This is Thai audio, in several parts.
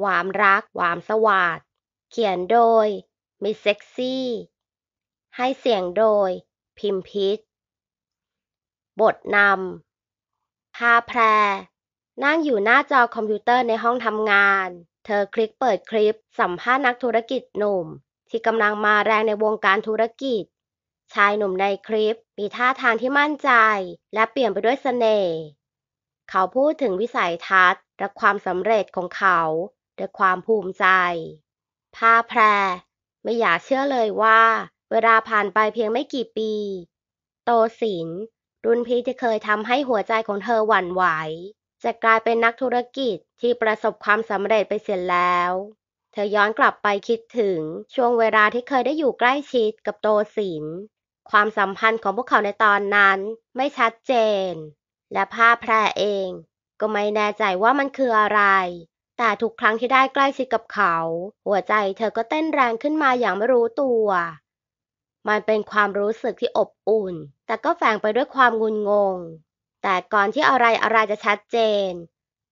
หวามรัก หวามสวาดเขียนโดยมิเซ็กซี่ ให้เสียงโดย พิมพิชบทนำพาแพร นั่งอยู่หน้าจอคอมพิวเตอร์ในห้องทำงาน เธอคลิกเปิดคลิปสัมภาษณ์นักธุรกิจหนุ่ม ที่กำลังมาแรงในวงการธุรกิจชายหนุ่มในคลิปมีท่าทางที่มั่นใจ และเปลี่ยนไปด้วยสเสน่ห์เขาพูดถึงวิสัยทัศน์ และความสำเร็จของเขาด้วยความภูมิใจพาแพร ไม่อยากเชื่อเลยว่าเวลาผ่านไปเพียงไม่กี่ปี โตศิลรุ่นพี่ที่เคยทำให้หัวใจของเธอหวั่นไหว จะกลายเป็นนักธุรกิจที่ประสบความสำเร็จไปเสียแล้ว เธอย้อนกลับไปคิดถึงช่วงเวลาที่เคยได้อยู่ใกล้ชิดกับโตศิลความสัมพันธ์ของพวกเขาในตอนนั้นไม่ชัดเจน และผ้าแพรเอง ก็ไม่แน่ใจว่ามันคืออะไรแต่ทุกครั้งที่ได้ใกล้ชิดกับเขา หัวใจเธอก็เต้นแรงขึ้นมาอย่างไม่รู้ตัว มันเป็นความรู้สึกที่อบอุ่น แต่ก็แฝงไปด้วยความงุนงง แต่ก่อนที่อะไรอะไรจะชัดเจน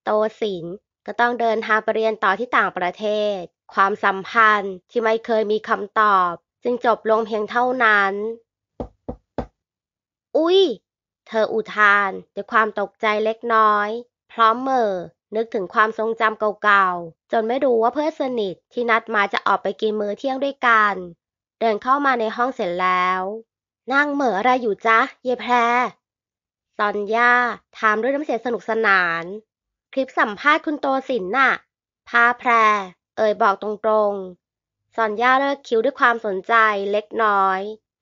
โตสิน ก็ต้องเดินทางไปเรียนต่อที่ต่างประเทศ ความสัมพันธ์ ที่ไม่เคยมีคำตอบ จึงจบลงเพียงเท่านั้น อุ๊ย เธออุทานด้วยความตกใจเล็กน้อย พร้อมเมอนึกถึงความทรงจำเก่าๆ จนไม่รู้ว่าเพื่อนสนิทที่นัดมาจะออกไปกินมื้อเที่ยงด้วยกัน เดินเข้ามาในห้องเสร็จแล้ว นั่งเหมออะไรอยู่จ๊ะ เยแพรซอนย่าถามด้วยน้ำเสียงสนุกสนาน คลิปสัมภาษณ์คุณโตสินน่ะ พาแพรเอ่ยบอกตรงๆซอนย่าเลิกคิ้วด้วยความสนใจเล็กน้อย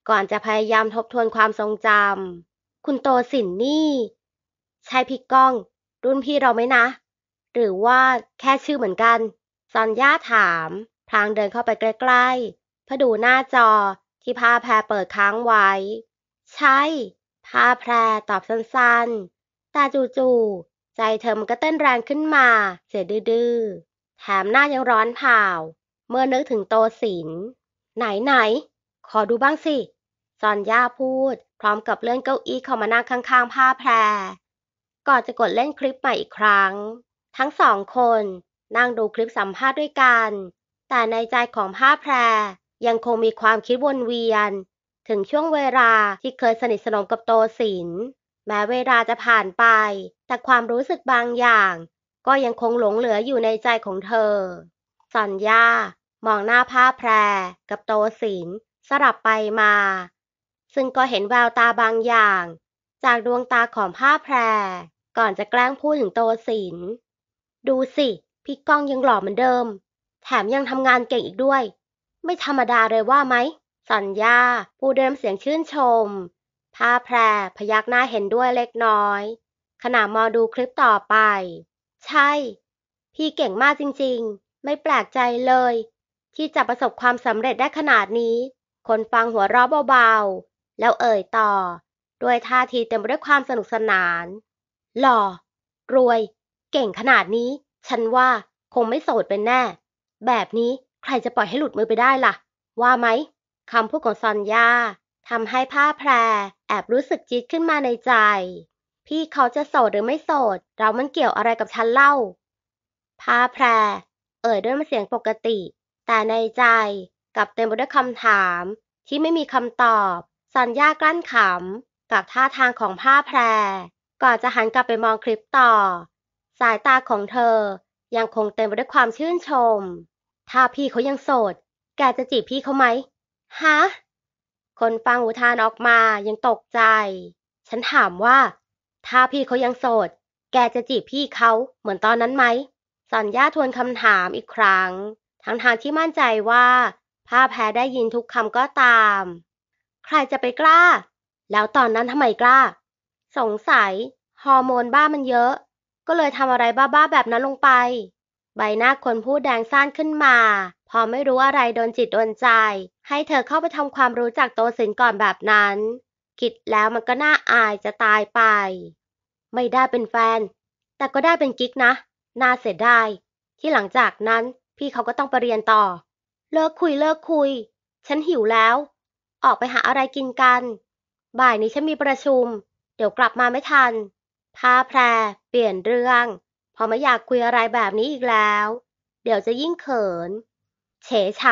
ก่อนจะพยายามทบทวนความทรงจำคุณโตสินนี่ใช่พี่ก้อง รุ่นพี่เราไหมนะหรือว่าแค่ชื่อเหมือนกัน ซอนย่าถามพลางเดินเข้าไปใกล้ๆเพื่อดูหน้าจอที่ผ้าแพรเปิดค้างไว้ ใช่ผ้าแพรตอบสั้นๆแต่จู่ๆใจเธอมันก็เต้นแรงขึ้นมา เสียดื้อๆแถมหน้ายังร้อนเผาเมื่อนึกถึงโตสิน ไหนไหน ขอดูบ้างสิ ซอนย่าพูดพร้อมกับเลื่อนเก้าอี้เข้ามานั่งข้างๆ ผ้าแพรก่อนจะกดเล่นคลิปใหม่อีกครั้งทั้งสองคนนั่งดูคลิปสัมภาษณ์ด้วยกัน แต่ในใจของผ้าแพรยังคงมีความคิดวนเวียน ถึงช่วงเวลาที่เคยสนิทสนมกับโตสินแม้เวลาจะผ่านไป แต่ความรู้สึกบางอย่าง ก็ยังคงหลงเหลืออยู่ในใจของเธอ สัญญามองหน้าผ้าแพรกับโตสินสลับไปมา ซึ่งก็เห็นแววตาบางอย่าง จากดวงตาของผ้าแพรก่อนจะแกล้งพูดถึงโตสินดูสิ พี่ก้องยังหล่อเหมือนเดิม แถมยังทำงานเก่งอีกด้วย ไม่ธรรมดาเลยว่าไหม สัญญาพูดด้วยน้ำเสียงชื่นชม ผ้าแพรพยักหน้าเห็นด้วยเล็กน้อยขณะมอดูคลิปต่อไป ใช่ พี่เก่งมากจริงๆ ไม่แปลกใจเลย ที่จะประสบความสำเร็จได้ขนาดนี้ คนฟังหัวเราะเบาๆ แล้วเอ่ยต่อ ด้วยท่าทีเต็มไปด้วยความสนุกสนาน หล่อรวยเก่งขนาดนี้ ฉันว่า คงไม่โสดเป็นแน่ แบบนี้ใครจะปล่อยให้หลุดมือไปได้ล่ะ ว่าไหม คำพูดของซอนยาทำให้ผ้าแพรแอบรู้สึกจี๊ดขึ้นมาในใจ พี่เขาจะโสดหรือไม่โสด เรามันเกี่ยวอะไรกับฉันเล่า ผ้าแพร เอ่ยด้วยเสียงปกติ แต่ในใจกลับเต็มไปด้วยคำถาม ที่ไม่มีคำตอบ ซันยากลั้นขำ กับท่าทางของผ้าแพร ก่อนจะหันกลับไปมองคลิปต่อสายตาของเธอยังคงเต็มไปด้วยความชื่นชม ถ้าพี่เขายังโสด แกจะจีบพี่เขาไหม ฮะ คนฟังอุทานออกมายังตกใจ ฉันถามว่า ถ้าพี่เขายังโสด แกจะจีบพี่เขาเหมือนตอนนั้นไหม สัญญาทวนคำถามอีกครั้ง ทั้งทางที่มั่นใจว่า ผ้าแพ้ได้ยินทุกคำก็ตาม ใครจะไปกล้า แล้วตอนนั้นทำไมกล้า สงสัยฮอร์โมนบ้ามันเยอะก็เลยทำอะไรบ้าๆแบบนั้นลงไป ใบหน้าคนพูดแดงซ่านขึ้นมา พอไม่รู้อะไรโดนจิตโดนใจ ให้เธอเข้าไปทำความรู้จักโตสินก่อนแบบนั้น คิดแล้วมันก็น่าอายจะตายไป ไม่ได้เป็นแฟน แต่ก็ได้เป็นกิ๊กนะ น่าเสียดาย ที่หลังจากนั้นพี่เขาก็ต้องไปเรียนต่อ เลิกคุยเลิกคุย ฉันหิวแล้ว ออกไปหาอะไรกินกัน บ่ายนี้ฉันมีประชุม เดี๋ยวกลับมาไม่ทันพาแพรเปลี่ยนเรื่อง พอไม่อยากคุยอะไรแบบนี้อีกแล้ว เดี๋ยวจะยิ่งเขิน เฉยไฉ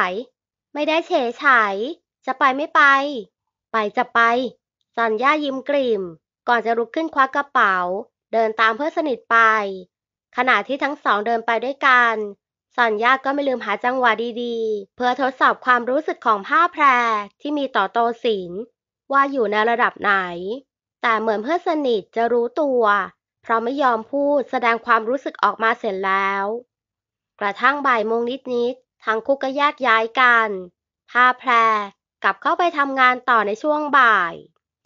ไม่ได้เฉยไฉจะไปไม่ไป ไปจะไป สัญญายิ้มกลิ่ม ก่อนจะลุกขึ้นคว้ากระเป๋า เดินตามเพื่อนสนิทไป ขณะที่ทั้งสองเดินไปด้วยกันสัญญาก็ไม่ลืมหาจังหวะดีๆเพื่อทดสอบความรู้สึกของผ้าแพรที่มีต่อโตศิลว่าอยู่ในระดับไหนแต่เหมือนเพื่อนสนิทจะรู้ตัว เพราะไม่ยอมพูดแสดงความรู้สึกออกมาเสร็จแล้ว กระทั่งบ่ายโมงนิดนิดทั้งคู่ก็แยกย้ายกันพาแพรกลับเข้าไปทำงานต่อในช่วงบ่าย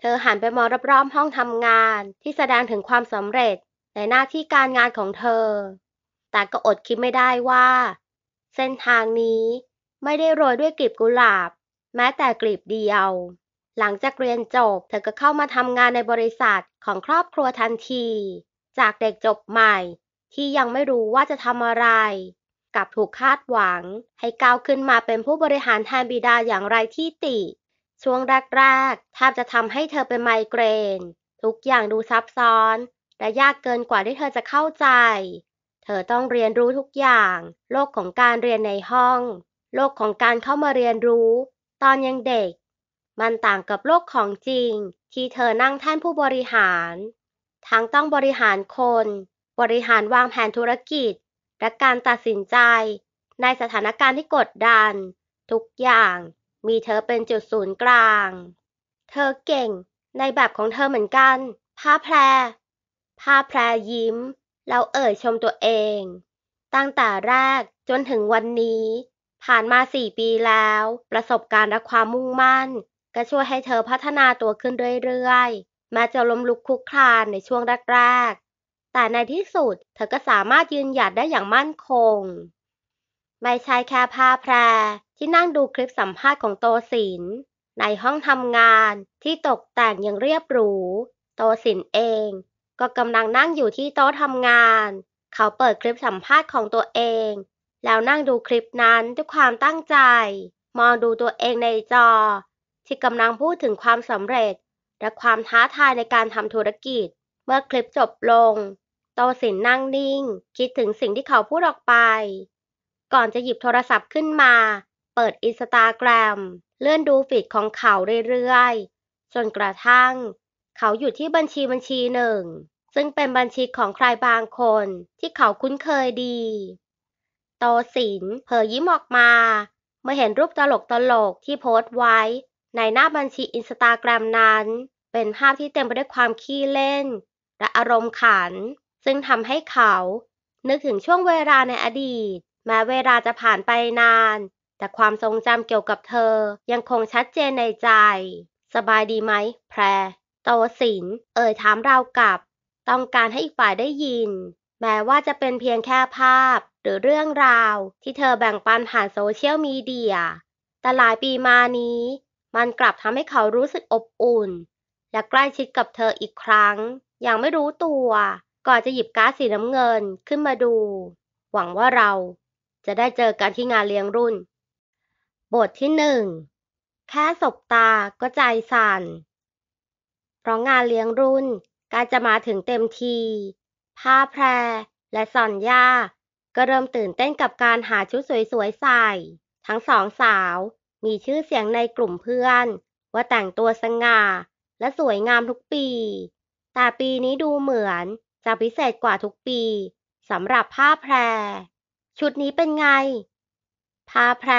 เธอหันไปมองรอบๆห้องทำงานที่แสดงถึงความสำเร็จในหน้าที่การงานของเธอ แต่ก็อดคิดไม่ได้ว่า เส้นทางนี้ไม่ได้โรยด้วยกลีบกุหลาบ แม้แต่กลีบเดียวหลังจากเรียนจบเธอก็เข้ามาทำงานในบริษัทของครอบครัวทันทีจากเด็กจบใหม่ที่ยังไม่รู้ว่าจะทำอะไรกับถูกคาดหวังให้ก้าวขึ้นมาเป็นผู้บริหารแทนบิดาอย่างไรที่ติ ช่วงแรกๆแทบจะทำให้เธอเป็นไมเกรนทุกอย่างดูซับซ้อนและยากเกินกว่าที่เธอจะเข้าใจ เธอต้องเรียนรู้ทุกอย่างโลกของการเรียนในห้องโลกของการเข้ามาเรียนรู้ ตอนยังเด็กมันต่างกับโลกของจริงที่เธอนั่งแท่นผู้บริหาร ทั้งต้องบริหารคน บริหารวางแผนธุรกิจ และการตัดสินใจในสถานการณ์ที่กดดัน ทุกอย่างมีเธอเป็นจุดศูนย์กลาง เธอเก่งในแบบของเธอเหมือนกัน ผ้าแพร ผ้าแพรยิ้ม แล้วเอ่ยชมตัวเอง ตั้งแต่แรกจนถึงวันนี้ ผ่านมาสี่ปีแล้ว ประสบการณ์และความมุ่งมั่นก็ช่วยให้เธอพัฒนาตัวขึ้นเรื่อยๆแม้จะล้มลุกคลุกคลานในช่วงแรกๆ แต่ในที่สุดเธอก็สามารถยืนหยัดได้อย่างมั่นคง ไม่ใช่แค่พาแพรที่นั่งดูคลิปสัมภาษณ์ของโตศิน ในห้องทำงานที่ตกแต่งอย่างเรียบหรู โตสินเองก็กำลังนั่งอยู่ที่โต๊ะทำงาน เขาเปิดคลิปสัมภาษณ์ของตัวเอง แล้วนั่งดูคลิปนั้นด้วยความตั้งใจ มองดูตัวเองในจอที่กำลังพูดถึงความสำเร็จ และความท้าทายในการทำธุรกิจ เมื่อคลิปจบลง โตสินนั่งนิ่ง คิดถึงสิ่งที่เขาพูดออกไป ก่อนจะหยิบโทรศัพท์ขึ้นมา เปิดอินสตาแกรมเลื่อนดูฟีดของเขาเรื่อยๆ จนกระทั่ง เขาอยู่ที่บัญชีบัญชีหนึ่ง ซึ่งเป็นบัญชีของใครบางคนที่เขาคุ้นเคยดี โตสินเผยยิ้มออกมา เมื่อเห็นรูปตลกตลกที่โพสต์ไว้ในหน้าบัญชีอินสตาแกรมนั้น เป็นภาพที่เต็มไปด้วยความขี้เล่น และอารมณ์ขัน ซึ่งทำให้เขา นึกถึงช่วงเวลาในอดีต แม้เวลาจะผ่านไปนาน แต่ความทรงจำเกี่ยวกับเธอ ยังคงชัดเจนในใจ สบายดีไหม แพร โตสิน เอ่ยถามเรากับ ต้องการให้อีกฝ่ายได้ยิน แม้ว่าจะเป็นเพียงแค่ภาพหรือเรื่องราว ที่เธอแบ่งปันผ่านโซเชียลมีเดียแต่หลายปีมานี้มันกลับทำให้เขารู้สึกอบอุ่น และใกล้ชิดกับเธออีกครั้ง อย่างไม่รู้ตัวก่อนจะหยิบการ์ดสีน้ำเงินขึ้นมาดู หวังว่าเราจะได้เจอกันที่งานเลี้ยงรุ่น บทที่หนึ่งแค่สบตาก็ใจสัน่นเพราะงานเลี้ยงรุ่นการจะมาถึงเต็มที ผ้าแพรและสอนย่า ก็เริ่มตื่นเต้นกับการหาชุดสวยๆใส่ ทั้งสองสาวมีชื่อเสียงในกลุ่มเพื่อนว่าแต่งตัวสง่า และสวยงามทุกปี แต่ปีนี้ดูเหมือนจะพิเศษกว่าทุกปี สำหรับผ้าแพร ชุดนี้เป็นไง ผ้าแพร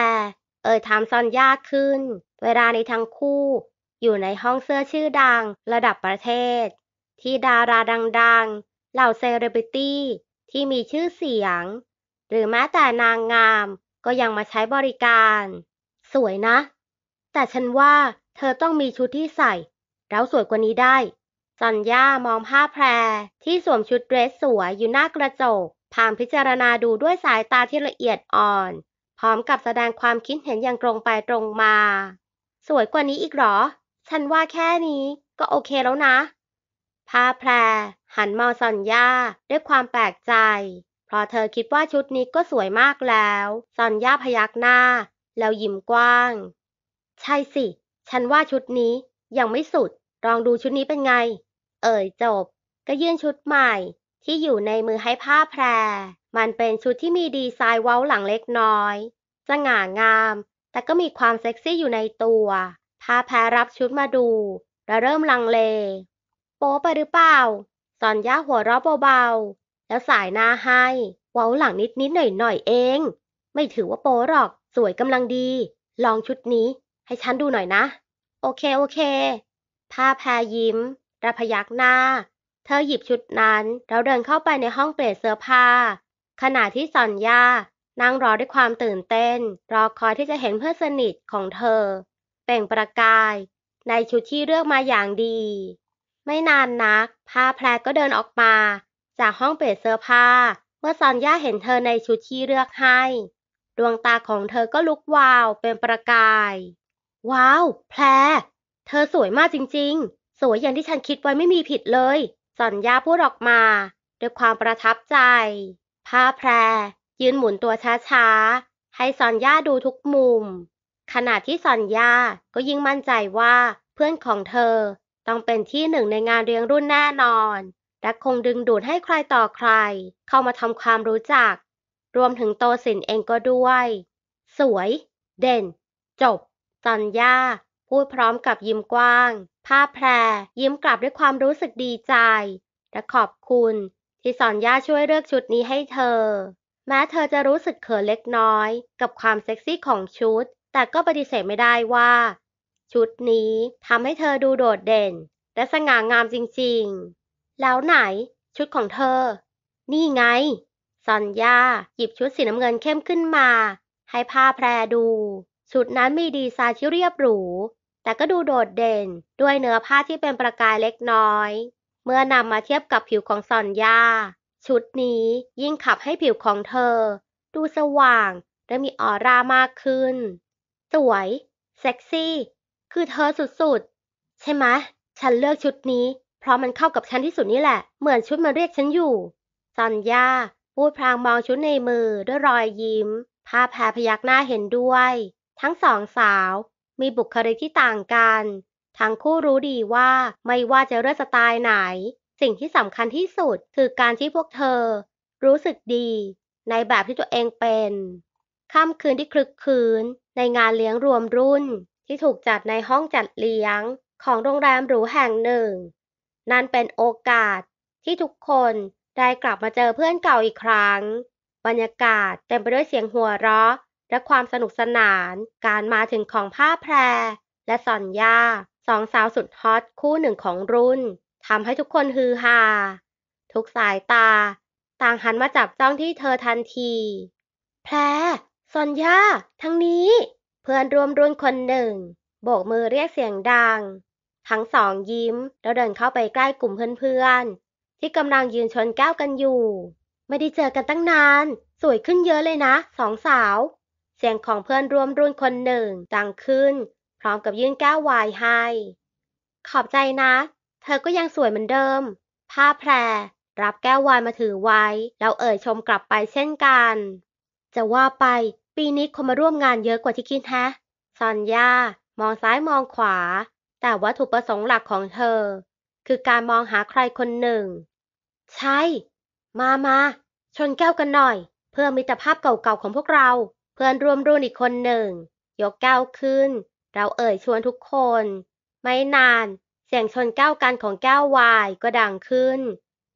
เอ่ยถามซอนยากขึ้น เวลาในทั้งคู่อยู่ในห้องเสื้อชื่อดังระดับประเทศ ที่ดาราดังๆ เหล่าเซเลบริตี้ ที่มีชื่อเสียง หรือแม้แต่นางงามก็ยังมาใช้บริการสวยนะ แต่ฉันว่า เธอต้องมีชุดที่ใส่ แล้วสวยกว่านี้ได้จอนย่ามองผ้าแพร ที่สวมชุดเดรสสวยอยู่หน้ากระจกพามพิจารณาดูด้วยสายตาที่ละเอียดอ่อน พร้อมกับแสดงความคิดเห็นอย่างตรงไปตรงมา สวยกว่านี้อีกหรอ ฉันว่าแค่นี้ก็โอเคแล้วนะ ผ้าแพร หันมองซอนย่าด้วยความแปลกใจ เพราะเธอคิดว่าชุดนี้ก็สวยมากแล้วซอนย่าพยักหน้าแล้วยิ้มกว้าง ใช่สิ ฉันว่าชุดนี้ยังไม่สุด ลองดูชุดนี้เป็นไง เอ่ยจบ ก็ยื่นชุดใหม่ ที่อยู่ในมือให้ผ้าแพร มันเป็นชุดที่มีดีไซน์เว้าหลังเล็กน้อยสง่างาม แต่ก็มีความเซ็กซี่อยู่ในตัว ผ้าแพรรับชุดมาดู และเริ่มลังเล โป๊ไปหรือเปล่าสอนย่าหัวเราะเบาๆ แล้วสายหน้าให้ เว้าหลังนิดๆหน่อยๆเอง ไม่ถือว่าโป๊หรอกสวยกำลังดี ลองชุดนี้ให้ฉันดูหน่อยนะ โอเคโอเค ผ้าแพรยิ้มระพยักหน้า เธอหยิบชุดนั้นแล้วเดินเข้าไปในห้องเปลี่ยนเสื้อผ้า ขณะที่ซอนยานั่งรอด้วยความตื่นเต้น รอคอยที่จะเห็นเพื่อนสนิทของเธอเป่งประกาย ในชุดที่เลือกมาอย่างดี ไม่นานนัก ผ้าแพรก็เดินออกมา จากห้องเปลี่ยนเสื้อผ้า เมื่อซอนย่าเห็นเธอในชุดที่เลือกให้ดวงตาของเธอก็ลุกวาวเป็นประกาย ว้าวแพรเธอสวยมากจริงๆ สวยอย่างที่ฉันคิดไว้ไม่มีผิดเลยสัญญาพูดออกมาด้วยความประทับใจ ผ้าแพรยืนหมุนตัวช้าๆให้สัญญาดูทุกมุม ขณะที่สัญญาก็ยิ่งมั่นใจว่าเพื่อนของเธอต้องเป็นที่หนึ่งในงานเรียงรุ่นแน่นอน และคงดึงดูดให้ใครต่อใคร เข้ามาทำความรู้จักรวมถึงโตสินเองก็ด้วย สวย เด่น จบจันย่า พูดพร้อมกับยิ้มกว้างภาพแพรยิ้มกลับด้วยความรู้สึกดีใจ และขอบคุณที่สอนย่าช่วยเลือกชุดนี้ให้เธอ แม้เธอจะรู้สึกเขินเล็กน้อยกับความเซ็กซี่ของชุด แต่ก็ปฏิเสธไม่ได้ว่า ชุดนี้ทำให้เธอดูโดดเด่น และสง่างามจริงๆ แล้วไหน ชุดของเธอ นี่ไงซอนย่าหยิบชุดสีน้ำเงินเข้มขึ้นมา ให้ผ้าแพรดู ชุดนั้นมีดีไซน์ที่เรียบหรู แต่ก็ดูโดดเด่นด้วยเนื้อผ้าที่เป็นประกายเล็กน้อย เมื่อนำมาเทียบกับผิวของซอนย่า ชุดนี้ยิ่งขับให้ผิวของเธอ ดูสว่าง และมีออร่ามากขึ้น สวย เซ็กซี่ คือเธอสุดๆ ใช่ไหมฉันเลือกชุดนี้ เพราะมันเข้ากับฉันที่สุดนี่แหละเหมือนชุดมาเรียกฉันอยู่ซอนย่าพูดพลางมองชุดในมือด้วยรอยยิ้ม ภาพแพรพยักหน้าเห็นด้วย ทั้งสองสาว มีบุคลิกที่ต่างกัน ทั้งคู่รู้ดีว่าไม่ว่าจะเลือกสไตล์ไหน สิ่งที่สำคัญที่สุด คือการที่พวกเธอรู้สึกดี ในแบบที่ตัวเองเป็นค่ำคืนที่คลึกคืน ในงานเลี้ยงรวมรุ่นที่ถูกจัดในห้องจัดเลี้ยงของโรงแรมหรูแห่งหนึ่ง นั่นเป็นโอกาสที่ทุกคนได้กลับมาเจอเพื่อนเก่าอีกครั้ง บรรยากาศเต็มไปด้วยเสียงหัวเราะ และความสนุกสนาน การมาถึงของผ้าแพร และสอนยาสองสาวสุดฮอตคู่หนึ่งของรุ่นทำให้ทุกคนฮือฮาทุกสายตา ต่างหันมาจับจ้องที่เธอทันที แพรซอนยาทั้งนี้ เพื่อนรวมรุ่นคนหนึ่ง โบกมือเรียกเสียงดัง ทั้งสอง ยิ้มแล้วเดินเข้าไปใกล้กลุ่มเพื่อนที่กำลังยืนชนแก้วกันอยู่ ไม่ได้เจอกันตั้งนาน สวยขึ้นเยอะเลยนะ สองสาว เสียงของเพื่อนร่วมรุ่นคนหนึ่งดังขึ้น พร้อมกับยื่นแก้ววายให้ ขอบใจนะ เธอก็ยังสวยเหมือนเดิม ผ้าแพร รับแก้ววายมาถือไว้ แล้วเอ่ยชมกลับไปเช่นกัน จะว่าไป ปีนี้คนมาร่วมงานเยอะกว่าที่คิดแฮะซอนยามองซ้ายมองขวา แต่วัตถุประสงค์หลักของเธอคือการมองหาใครคนหนึ่ง ใช่ มามาชนแก้วกันหน่อย เพื่อมิตรภาพเก่าๆของพวกเรา เพื่อนร่วมรุ่นอีกคนหนึ่ง ยกแก้วขึ้น เราเอ่ยชวนทุกคน ไม่นาน เสียงชนแก้วกันของแก้ววายก็ดังขึ้น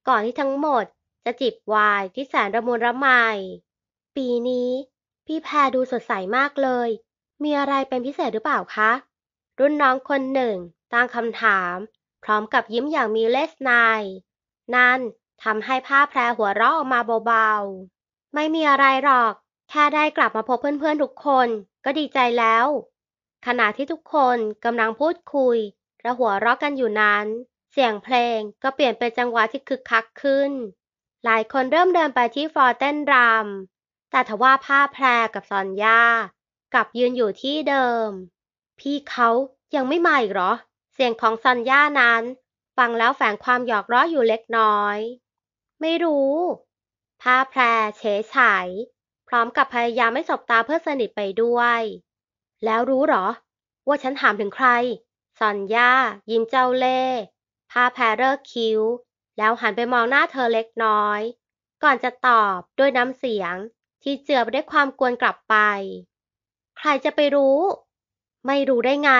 ก่อนที่ทั้งหมดจะจิบวายที่แสนระมุนระไมปีนี้ พี่แพรดูสดใสมากเลย มีอะไรเป็นพิเศษหรือเปล่าคะ รุ่นน้องคนหนึ่งตั้งคำถามพร้อมกับยิ้มอย่างมีเลสนนั่นทำให้ผ้าแพรหัวเราะออกมาเบา ๆ ไม่มีอะไรหรอก แค่ได้กลับมาพบเพื่อนๆ ทุกคนก็ดีใจแล้ว ขณะที่ทุกคนกำลังพูดคุยและหัวเราะกันอยู่นั้น เสียงเพลงก็เปลี่ยนเป็นจังหวะที่คึกคักขึ้น หลายคนเริ่มเดินไปที่ฟลอร์เต้นรำแต่ทว่าผ้าแพรกับซอนยากลับยืนอยู่ที่เดิม พี่เขายังไม่มาอีกหรอเสียงของซอนย่านั้น ฟังแล้วแฝงความหยอกล้ออยู่เล็กน้อย ไม่รู้ ผ้าแพรเฉยฉายพร้อมกับพยายามไม่สบตาเพื่อสนิทไปด้วย แล้วรู้หรอ ว่าฉันถามถึงใครซอนย่ายิ้มเจ้าเล่ห์ผ้าแพรเลิกคิ้วแล้วหันไปมองหน้าเธอเล็กน้อย ก่อนจะตอบด้วยน้ำเสียงที่เจือไปด้วยความกวนกลับไป ใครจะไปรู้ ไม่รู้ได้ไง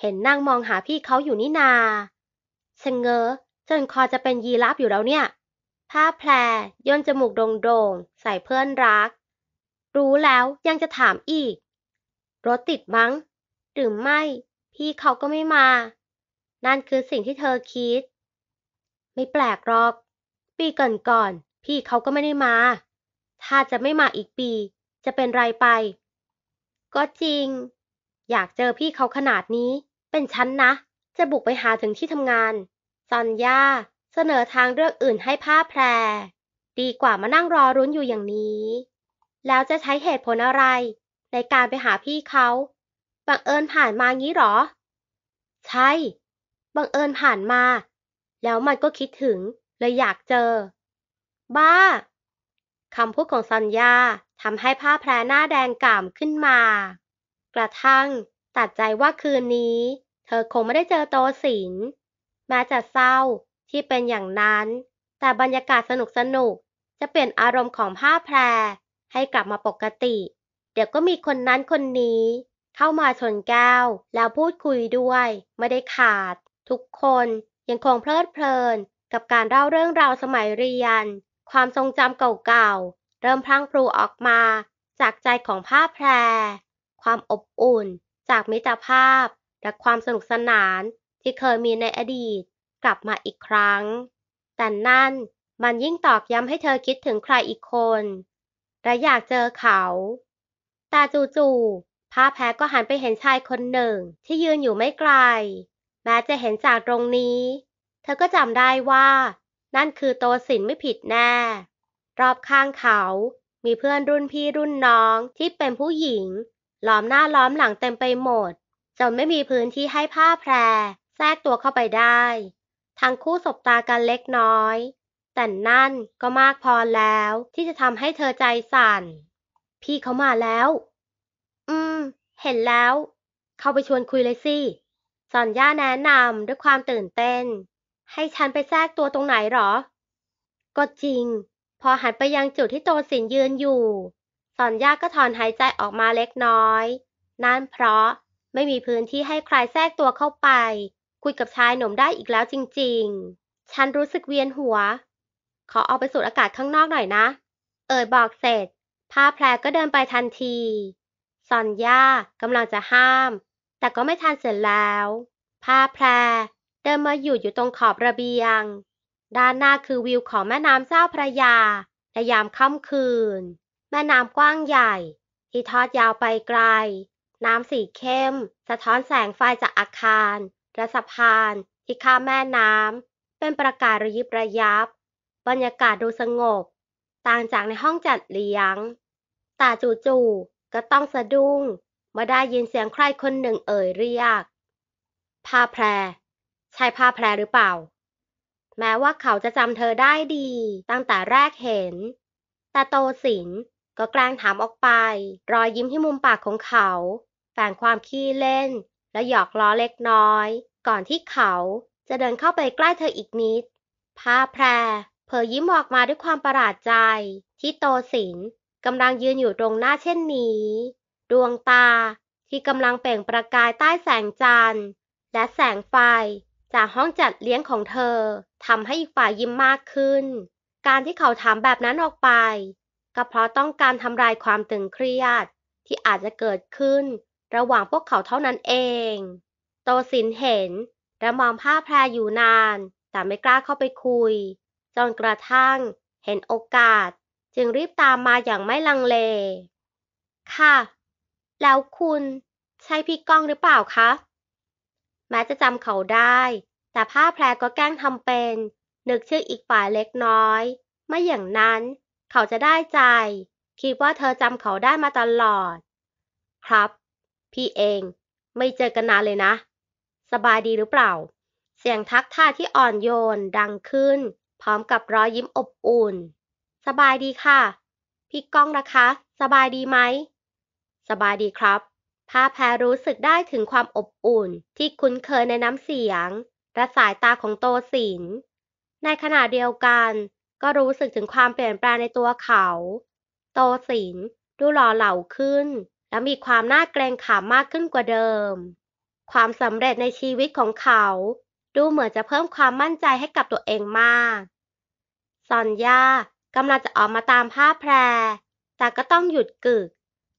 เห็นนั่งมองหาพี่เขาอยู่นี่นาชะเง้อจนคอจะเป็นยีราฟอยู่แล้วเนี่ย ผ้าแพรย่นจมูกโด่งๆใส่เพื่อนรัก รู้แล้วยังจะถามอีก รถติดมั้ง หรือไม่พี่เขาก็ไม่มา นั่นคือสิ่งที่เธอคิด ไม่แปลกหรอก ปีก่อนๆพี่เขาก็ไม่ได้มา ถ้าจะไม่มาอีกปี จะเป็นไรไป ก็จริง อยากเจอพี่เขาขนาดนี้เป็นฉันนะ จะบุกไปหาถึงที่ทำงานซอนย่าเสนอทางเลือกอื่นให้ผ้าแพร ดีกว่ามานั่งรอรุ้นอยู่อย่างนี้ แล้วจะใช้เหตุผลอะไร ในการไปหาพี่เขาบังเอิญผ่านมางี้หรอ ใช่ บังเอิญผ่านมา แล้วมันก็คิดถึง เลยอยากเจอ บ้า คำพูดของซอนย่าทำให้ผ้าแพรหน้าแดงก่ามขึ้นมา กระทั่งตัดใจว่าคืนนี้เธอคงไม่ได้เจอโตสิน แม้จะเศร้าที่เป็นอย่างนั้น แต่บรรยากาศสนุกสนุกจะเปลี่ยนอารมณ์ของผ้าแพรให้กลับมาปกติ เดี๋ยวก็มีคนนั้นคนนี้เข้ามาชนแก้วแล้วพูดคุยด้วยไม่ได้ขาด ทุกคนยังคงเพลิดเพลินกับการเล่าเรื่องราวสมัยเรียน ความทรงจำเก่าๆเริ่มพลังพลูออกมา จากใจของผ้าแพร ความอบอุ่นจากมิตรภาพและความสนุกสนานที่เคยมีในอดีตกลับมาอีกครั้ง แต่นั่นมันยิ่งตอกย้ำให้เธอคิดถึงใครอีกคน และอยากเจอเขาแต่จู่ๆผ้าแพ้ก็หันไปเห็นชายคนหนึ่งที่ยืนอยู่ไม่ไกล แม้จะเห็นจากตรงนี้ เธอก็จำได้ว่า นั่นคือโตสินไม่ผิดแน่ รอบข้างเขามีเพื่อนรุ่นพี่รุ่นน้องที่เป็นผู้หญิงล้อมหน้าล้อมหลังเต็มไปหมดจนไม่มีพื้นที่ให้ผ้าแพรแทรกตัวเข้าไปได้ ทั้งคู่สบตากันเล็กน้อย แต่นั่นก็มากพอแล้ว ที่จะทำให้เธอใจสั่น พี่เขามาแล้ว อืม เห็นแล้ว เข้าไปชวนคุยเลยสิสอนย่าแนะนำด้วยความตื่นเต้น ให้ฉันไปแทรกตัวตรงไหนหรอ ก็จริงพอหันไปยังจุดที่โตสินยืนอยู่่อนยากก็ถอนหายใจออกมาเล็กน้อย นั่นเพราะไม่มีพื้นที่ให้ใครแทรกตัวเข้าไป คุยกับชายหนุ่มได้อีกแล้วจริงๆ ฉันรู้สึกเวียนหัว ขอเอาไปสูดอากาศข้างนอกหน่อยนะ เอ่ยบอกเสร็จ ผ้าแพรก็เดินไปทันทีซอนย่ากำลังจะห้าม แต่ก็ไม่ทันเสร็จแล้ว ผ้าแพรเดินมาหยุดอยู่ตรงขอบระเบียง ด้านหน้าคือวิวของแม่น้ำเจ้าพระยาในยามค่ำคืนแม่น้ำกว้างใหญ่ ที่ทอดยาวไปไกล น้ำสีเข้มสะท้อนแสงไฟจากอาคาร และสะพานที่ข้ามแม่น้ำเป็นประกาศระยิบระยับ บรรยากาศดูสงบ ต่างจากในห้องจัดเลี้ยงแต่จู่ๆก็ต้องสะดุ้งเมื่อได้ยินเสียงใครคนหนึ่งเอ่ยเรียก ผ้าแพร ใช่ผ้าแพรหรือเปล่า แม้ว่าเขาจะจำเธอได้ดีตั้งแต่แรกเห็นแต่โตสินก็แกล้งถามออกไปรอยยิ้มที่มุมปากของเขาแฝงความขี้เล่น และหยอกล้อเล็กน้อยก่อนที่เขาจะเดินเข้าไปใกล้เธออีกนิดผ้าแพรเผยยิ้มออกมาด้วยความประหลาดใจ ที่โตสินกำลังยืนอยู่ตรงหน้าเช่นนี้ ดวงตาที่กำลังเปล่งประกายใต้แสงจันทร์และแสงไฟจากห้องจัดเลี้ยงของเธอทำให้อีกฝ่ายยิ้มมากขึ้น การที่เขาถามแบบนั้นออกไปก็เพราะต้องการทำลายความตึงเครียด ที่อาจจะเกิดขึ้น ระหว่างพวกเขาเท่านั้นเอง โตสินเห็น และมองผ้าแพรอยู่นาน แต่ไม่กล้าเข้าไปคุย จนกระทั่งเห็นโอกาสจึงรีบตามมาอย่างไม่ลังเล ค่ะ แล้วคุณใช่พี่ก้องหรือเปล่าคะ แม้จะจำเขาได้ แต่ผ้าแพรก็แกล้งทำเป็น นึกชื่ออีกฝ่ายเล็กน้อย ไม่อย่างนั้นเขาจะได้ใจ คิดว่าเธอจำเขาได้มาตลอด ครับ พี่เองไม่เจอกันนานเลยนะ สบายดีหรือเปล่า เสียงทักทายที่อ่อนโยนดังขึ้น พร้อมกับรอยยิ้มอบอุ่น สบายดีค่ะ พี่ก้องนะคะ สบายดีไหม สบายดีครับพาแพรรู้สึกได้ถึงความอบอุ่นที่คุ้นเคยในน้ำเสียง และสายตาของโตสิน ในขณะเดียวกันก็รู้สึกถึงความเปลี่ยนแปลงในตัวเขา โตสินดูหล่อเหลาขึ้น และมีความน่าเกรงขามมากขึ้นกว่าเดิม ความสำเร็จในชีวิตของเขา ดูเหมือนจะเพิ่มความมั่นใจให้กับตัวเองมากซอนย่ากำลังจะออกมาตามผ้าแพร แต่ก็ต้องหยุดกึก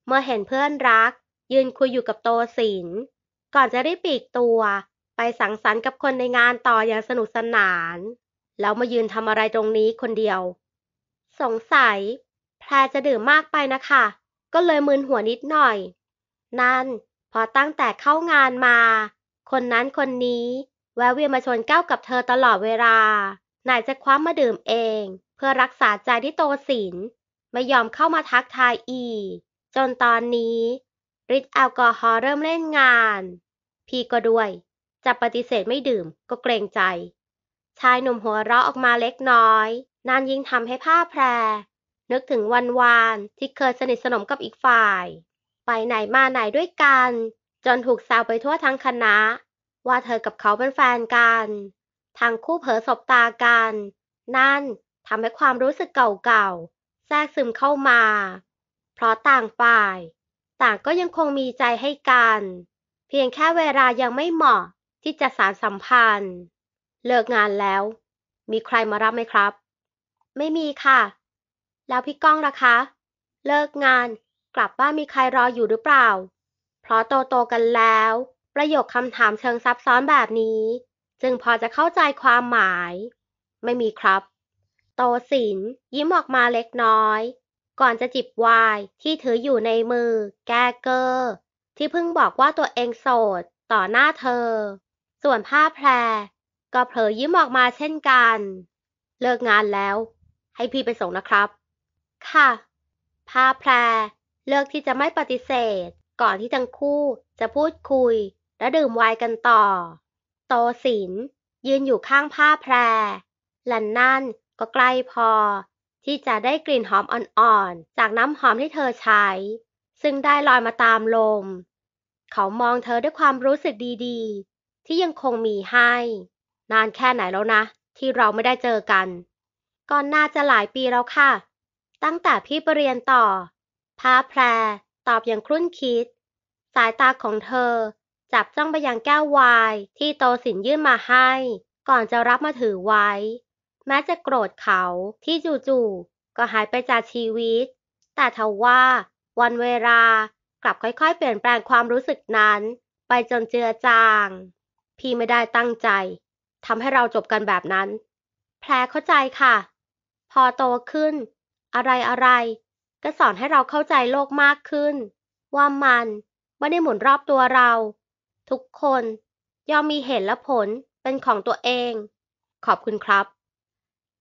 เมื่อเห็นเพื่อนรัก ยืนคุยอยู่กับโตสินก่อนจะรีบปีกตัว ไปสังสรรค์กับคนในงานต่ออย่างสนุกสนานแล้วมายืนทำอะไรตรงนี้คนเดียว สงสัย แพรจะดื่มมากไปนะคะ ก็เลยมึนหัวนิดหน่อย นั่นพอตั้งแต่เข้างานมา คนนั้นคนนี้แวะเวียนมาชนก้าวกับเธอตลอดเวลา นายจะคว้ามาดื่มเอง เพื่อรักษาใจที่โตสิน ไม่ยอมเข้ามาทักทายอี จนตอนนี้ฤทธิ์แอลกอฮอล์เริ่มเล่นงาน พี่ก็ด้วย จะปฏิเสธไม่ดื่มก็เกรงใจชายหนุ่มหัวเราะออกมาเล็กน้อย นั่นยิ่งทำให้ผ้าแพรนึกถึงวันวานที่เคยสนิทสนมกับอีกฝ่าย ไปไหนมาไหนด้วยกันจนถูกแซวไปทั่วทั้งคณะว่าเธอกับเขาเป็นแฟนกัน ทางคู่เผลอสบตากันนั่นทำให้ความรู้สึกเก่าๆแทรกซึมเข้ามา เพราะต่างฝ่าย ต่างก็ยังคงมีใจให้กัน เพียงแค่เวลายังไม่เหมาะที่จะสารสัมพันธ์เลิกงานแล้ว มีใครมารับไหมครับ ไม่มีค่ะ แล้วพี่ก้องล่ะคะ เลิกงานกลับบ้านมีใครรออยู่หรือเปล่า เพราะโตโตกันแล้ว ประโยคคำถามเชิงซับซ้อนแบบนี้ จึงพอจะเข้าใจความหมาย ไม่มีครับ โตสินยิ้มออกมาเล็กน้อย ก่อนจะจิบวายที่ถืออยู่ในมือ แก้เกอร์ที่เพิ่งบอกว่าตัวเองโสดต่อหน้าเธอ ส่วนผ้าแพรก็เผลอยิ้มออกมาเช่นกัน เลิกงานแล้ว ให้พี่ไปส่งนะครับ ค่ะพาแพรเลือกที่จะไม่ปฏิเสธก่อนที่ทั้งคู่จะพูดคุยและดื่มไวน์กันต่อ โตศิลยืนอยู่ข้างผ้าแพรลันนั่นก็ใกล้พอ ที่จะได้กลิ่นหอมอ่อนๆจากน้ำหอมที่เธอใช้ ซึ่งได้ลอยมาตามลม เขามองเธอด้วยความรู้สึกดี ๆ ที่ยังคงมีให้นานแค่ไหนแล้วนะ ที่เราไม่ได้เจอกันก่อนหน้าจะหลายปีแล้วค่ะ ตั้งแต่พี่ปปเรียนต่อพาแพรตอบอย่างครุ่นคิด สายตาของเธอจับจ้องไปยังแก้ววายที่โตสินยื่นมาให้ ก่อนจะรับมาถือไว้ แม้จะโกรธเขาที่จู่ๆก็หายไปจากชีวิต แต่ทว่าวันเวลากลับค่อยๆเปลี่ยนแปลงความรู้สึกนั้น ไปจนเจือจางพี่ไม่ได้ตั้งใจทำให้เราจบกันแบบนั้น แพรเข้าใจค่ะ พอโตขึ้น อะไรอะไร ก็สอนให้เราเข้าใจโลกมากขึ้น ว่ามันไม่ได้หมุนรอบตัวเรา ทุกคนย่อมมีเหตุและผลเป็นของตัวเอง ขอบคุณครับ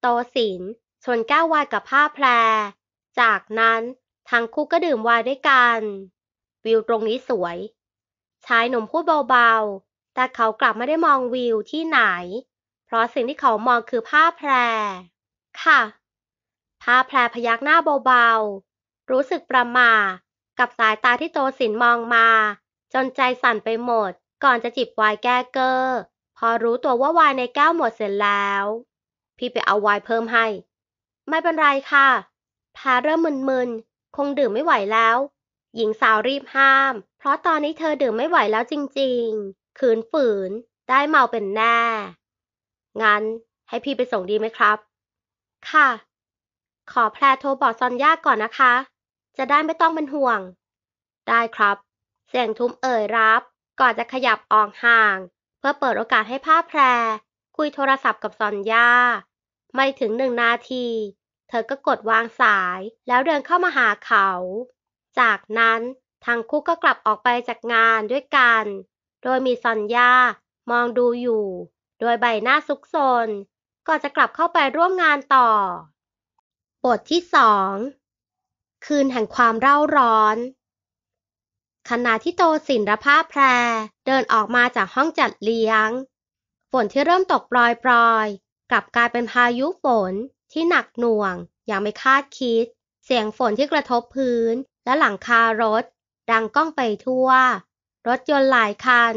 โตศิลชวนแก้ววายกับผ้าแพร จากนั้น ทั้งคู่ก็ดื่มวายด้วยกัน วิวตรงนี้สวยชายหนุ่มพูดเบาๆแต่เขากลับไม่ได้มองวิวที่ไหน เพราะสิ่งที่เขามองคือผ้าแพรค่ะ ผ้าแพรพยักหน้าเบาๆ รู้สึกประหม่ากับสายตาที่โตสินมองมา จนใจสั่นไปหมดก่อนจะจิบไวน์แก้เกอร์พอรู้ตัวว่าวายในแก้วหมดเสร็จแล้ว พี่ไปเอาวายเพิ่มให้ ไม่เป็นไรค่ะแพรเริ่มมึนๆ คงดื่มไม่ไหวแล้ว หญิงสาวรีบห้าม เพราะตอนนี้เธอดื่มไม่ไหวแล้วจริงๆคืนฝืนได้เมาเป็นแน่ งั้นให้พี่ไปส่งดีไหมครับ ค่ะ ขอแพรโทรบอกซอนย่าก่อนนะคะ จะได้ไม่ต้องเป็นห่วง ได้ครับ เสียงทุ้มเอ่ยรับ ก่อนจะขยับออกห่าง เพื่อเปิดโอกาสให้ผ้าแพรคุยโทรศัพท์กับซอนย่า ไม่ถึงหนึ่งนาที เธอก็กดวางสายแล้วเดินเข้ามาหาเขา จากนั้นทั้งคู่ก็กลับออกไปจากงานด้วยกันโดยมีซอนยามองดูอยู่ โดยใบหน้าซุกซนก่อนจะกลับเข้าไปร่วมงานต่อ บทที่สองคืนแห่งความเร่าร้อน ขณะที่โตสินรภาพแพร เดินออกมาจากห้องจัดเลี้ยง ฝนที่เริ่มตกปลอยๆกลับกลายเป็นพายุฝนที่หนักหน่วงอย่างไม่คาดคิด เสียงฝนที่กระทบพื้นและหลังคารถ ดังก้องไปทั่วรถยนต์หลายคัน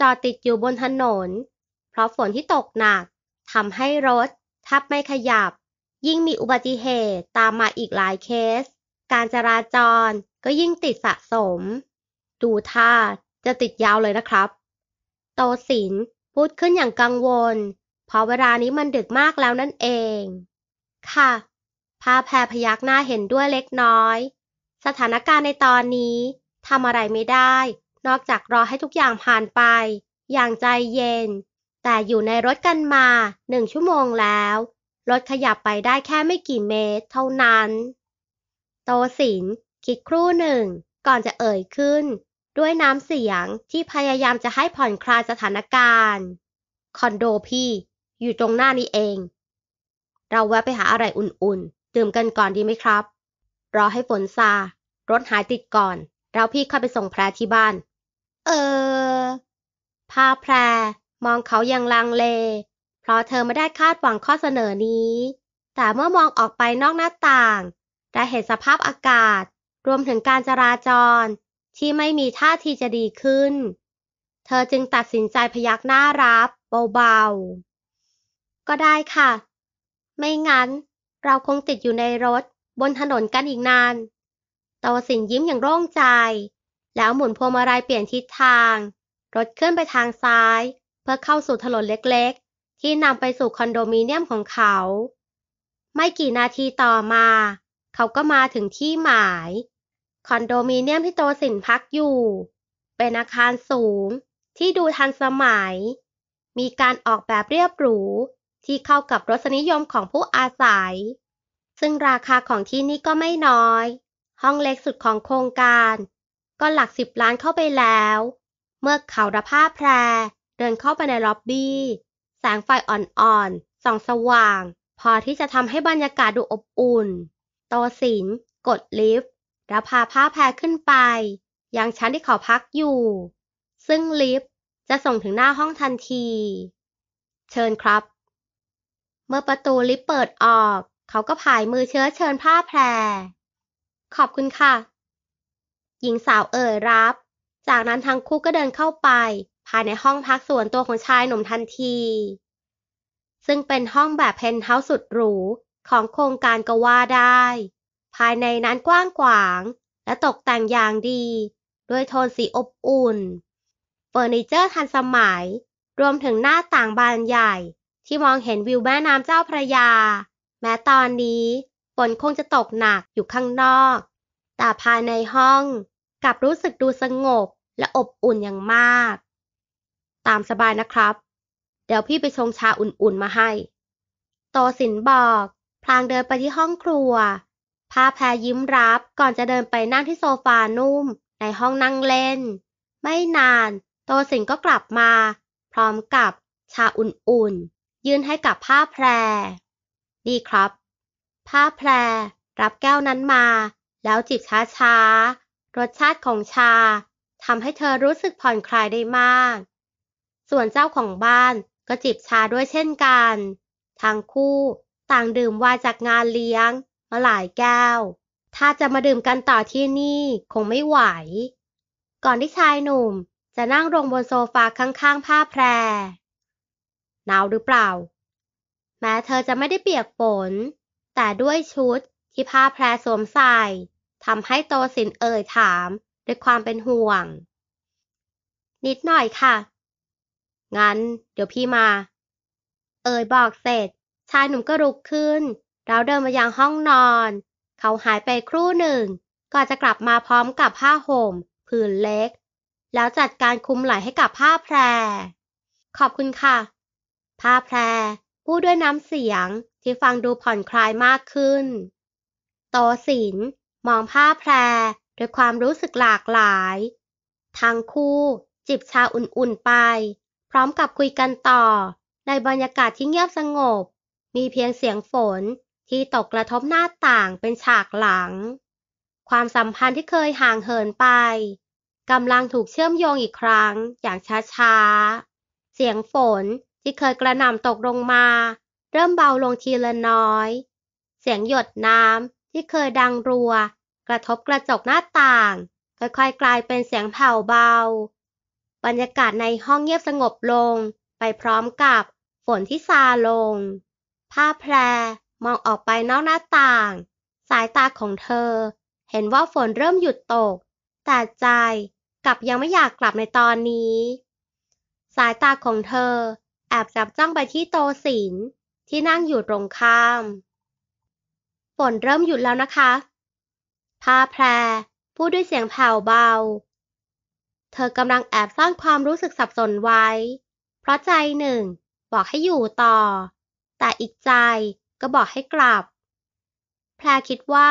จอดติดอยู่บนถนน เพราะฝนที่ตกหนักทำให้รถทับไม่ขยับ ยิ่งมีอุบัติเหตุตามมาอีกหลายเคส การจราจรก็ยิ่งติดสะสม ดูท่าจะติดยาวเลยนะครับ โตสินพูดขึ้นอย่างกังวล เพราะเวลานี้มันดึกมากแล้วนั่นเอง ค่ะ พาแพรพยักหน้าเห็นด้วยเล็กน้อย สถานการณ์ในตอนนี้ทำอะไรไม่ได้นอกจากรอให้ทุกอย่างผ่านไป อย่างใจเย็น แต่อยู่ในรถกันมาหนึ่งชั่วโมงแล้ว รถขยับไปได้แค่ไม่กี่เมตรเท่านั้น โตสิน คิดครู่หนึ่ง ก่อนจะเอ่ยขึ้น ด้วยน้ำเสียงที่พยายามจะให้ผ่อนคลายสถานการณ์ คอนโดพี่ อยู่ตรงหน้านี้เอง เราแวะไปหาอะไรอุ่นๆดื่มกันก่อนดีไหมครับ รอให้ฝนซา รถหายติดก่อนแล้วพี่เข้าไปส่งแพรที่บ้านเออพาแพรมองเขาอย่างลังเล เพราะเธอไม่ได้คาดหวังข้อเสนอนี้ แต่เมื่อมองออกไปนอกหน้าต่าง ได้เห็นสภาพอากาศ รวมถึงการจราจร ที่ไม่มีท่าทีจะดีขึ้น เธอจึงตัดสินใจพยักหน้ารับเบาๆ ก็ได้ค่ะ ไม่งั้น เราคงติดอยู่ในรถบนถนนกันอีกนานตวสินยิ้มอย่างโล่งใจแล้วหมุนพวงมาลัยเปลี่ยนทิศทาง รถเคลื่อนไปทางซ้าย เพื่อเข้าสู่ถนนเล็กๆ ที่นำไปสู่คอนโดมิเนียมของเขา ไม่กี่นาทีต่อมา เขาก็มาถึงที่หมาย คอนโดมิเนียมที่โตสินพักอยู่ เป็นอาคารสูงที่ดูทันสมัย มีการออกแบบเรียบหรู ที่เข้ากับรสนิยมของผู้อาศัย ซึ่งราคาของที่นี่ก็ไม่น้อย ห้องเล็กสุดของโครงการก็หลักสิบล้านเข้าไปแล้ว เมื่อเขาระผ้าแพร เดินเข้าไปในล็อบบี้ แสงไฟอ่อนๆ ส่องสว่าง พอที่จะทำให้บรรยากาศดูอบอุ่น โตสิน กดลิฟต์ระพาผ้าแพรขึ้นไป ยังชั้นที่เขาพักอยู่ ซึ่งลิฟต์จะส่งถึงหน้าห้องทันที เชิญครับ เมื่อประตูลิฟต์เปิดออก เขาก็ผายมือเชื้อเชิญผ้าแพรขอบคุณค่ะหญิงสาวเอ่ยรับ จากนั้นทั้งคู่ก็เดินเข้าไป ภายในห้องพักส่วนตัวของชายหนุ่มทันที ซึ่งเป็นห้องแบบเพนท์เฮาส์สุดหรูของโครงการก็ว่าได้ ภายในนั้นกว้างขวางและตกแต่งอย่างดี ด้วยโทนสีอบอุ่น เฟอร์นิเจอร์ทันสมัย รวมถึงหน้าต่างบานใหญ่ที่มองเห็นวิวแม่น้ำเจ้าพระยา แม้ตอนนี้ฝนคงจะตกหนักอยู่ข้างนอกแต่ภายในห้องกลับรู้สึกดูสงบและอบอุ่นอย่างมาก ตามสบายนะครับ เดี๋ยวพี่ไปชงชาอุ่นๆ มาให้ โตสินบอก พลางเดินไปที่ห้องครัวพาแพรยิ้มรับก่อนจะเดินไปนั่งที่โซฟานุ่ม ในห้องนั่งเล่น ไม่นาน โตสินก็กลับมา พร้อมกับชาอุ่นๆยื่นให้กับผ้าแพรดีครับ ผ้าแพรรับแก้วนั้นมาแล้วจิบช้าช้ารสชาติของชาทำให้เธอรู้สึกผ่อนคลายได้มาก ส่วนเจ้าของบ้านก็จิบชาด้วยเช่นกัน ทั้งคู่ต่างดื่มวายจากงานเลี้ยงมาหลายแก้ว ถ้าจะมาดื่มกันต่อที่นี่คงไม่ไหว ก่อนที่ชายหนุ่มจะนั่งลงบนโซฟาข้างๆ ผ้าแพรหนาวหรือเปล่า แม้เธอจะไม่ได้เปียกฝนแต่ด้วยชุดที่ผ้าแพรสวมใส่ทำให้โตสินเอ่ยถาม ด้วยความเป็นห่วง นิดหน่อยค่ะ งั้นเดี๋ยวพี่มา เอ่ยบอกเสร็จ ชายหนุ่มก็ลุกขึ้น เราเดินมายังห้องนอน เขาหายไปครู่หนึ่ง ก็จะกลับมาพร้อมกับผ้าห่ม ผืนเล็ก แล้วจัดการคุมไหลให้กับผ้าแพร ขอบคุณค่ะ ผ้าแพรพูดด้วยน้ำเสียงที่ฟังดูผ่อนคลายมากขึ้นโตสินมองผ้าแพรด้วยความรู้สึกหลากหลายทั้งคู่จิบชาอุ่นๆไป พร้อมกับคุยกันต่อในบรรยากาศที่เงียบสงบ มีเพียงเสียงฝนที่ตกกระทบหน้าต่างเป็นฉากหลัง ความสัมพันธ์ที่เคยห่างเหินไป กำลังถูกเชื่อมโยงอีกครั้งอย่างช้าๆ เสียงฝนที่เคยกระหน่ำตกลงมา เริ่มเบาลงทีละน้อย เสียงหยดน้ำที่เคยดังรัวกระทบกระจกหน้าต่าง ค่อยๆ กลายเป็นเสียงแผ่วเบาบรรยากาศในห้องเงียบสงบลงไปพร้อมกับ ฝนที่ซาลง ผ้าแพรมองออกไปนอกหน้าต่าง สายตาของเธอ เห็นว่าฝนเริ่มหยุดตก แต่ใจกลับยังไม่อยากกลับในตอนนี้ สายตาของเธอแอบจับจ้องไปที่โตสินที่นั่งอยู่ตรงข้าม ฝนเริ่มหยุดแล้วนะคะพาแพรพูดด้วยเสียงแผ่วเบา เธอกำลังแอบสร้างความรู้สึกสับสนไว้ เพราะใจหนึ่ง บอกให้อยู่ต่อ แต่อีกใจก็บอกให้กลับ แพรคิดว่า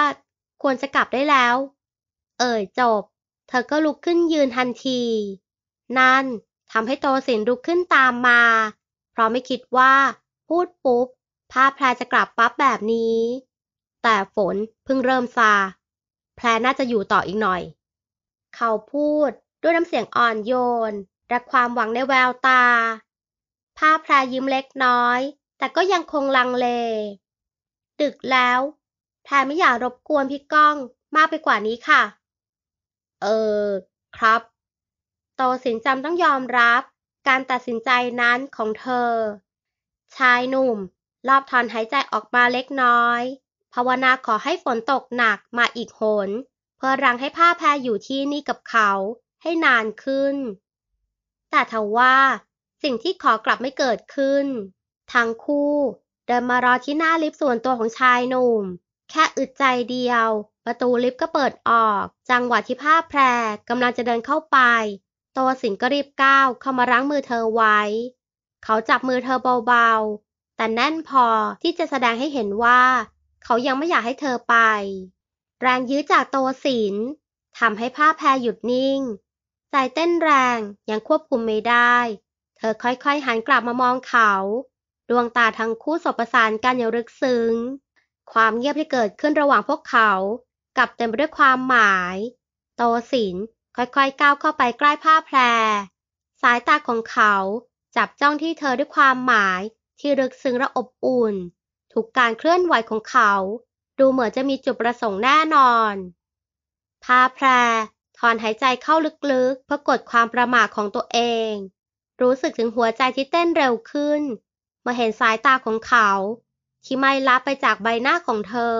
ควรจะกลับได้แล้ว เอ่ย จบ เธอก็ลุกขึ้นยืนทันที นั่นทำให้โตสินลุกขึ้นตามมา เพราะไม่คิดว่า พูดปุ๊บภาพแพรจะกลับปั๊บแบบนี้ แต่ฝนเพิ่งเริ่มซาแพรน่าจะอยู่ต่ออีกหน่อย เขาพูดด้วยน้ำเสียงอ่อนโยนรักความหวังในแววตา ภาพแพรยิ้มเล็กน้อย แต่ก็ยังคงลังเล ดึกแล้ว แพรไม่อยากรบกวนพี่ก้องมากไปกว่านี้ค่ะ เออ ครับ โตสินจำต้องยอมรับ การตัดสินใจนั้นของเธอ ชายหนุ่ม รอบถอนหายใจออกมาเล็กน้อยภาวนาขอให้ฝนตกหนักมาอีกโหน เพื่อรังให้ผ้าแพรอยู่ที่นี่กับเขาให้นานขึ้น แต่ทว่า สิ่งที่ขอกลับไม่เกิดขึ้น ทั้งคู่ เดินมารอที่หน้าลิฟต์ส่วนตัวของชายหนุ่ม แค่อึดใจเดียว ประตูลิฟต์ก็เปิดออก จังหวะที่ผ้าแพรกำลังจะเดินเข้าไป ตัวสิงก็รีบก้าวเข้ามารั้งมือเธอไว้ เขาจับมือเธอเบาๆแต่แน่นพอที่จะแสดงให้เห็นว่าเขายังไม่อยากให้เธอไป แรงยื้อจากโตศินทำให้ผ้าแพรหยุดนิ่งใจเต้นแรงยังควบคุมไม่ได้ เธอค่อยๆ หันกลับมามองเขา ดวงตาทั้งคู่สบประสานกันอย่างลึกซึ้งความเงียบที่เกิดขึ้นระหว่างพวกเขากลับเต็มไปด้วยความหมาย โตศินค่อยๆก้าวเข้าไปใกล้ผ้าแพรสายตาของเขาจับจ้องที่เธอด้วยความหมายที่ลึกซึ้งและอบอุ่นทุกการเคลื่อนไหวของเขาดูเหมือนจะมีจุดประสงค์แน่นอน พาแพรถอนหายใจเข้าลึกๆเพื่อกดความประหม่าของตัวเอง รู้สึกถึงหัวใจที่เต้นเร็วขึ้น เมื่อเห็นสายตาของเขาที่ไม่ลับไปจากใบหน้าของเธอ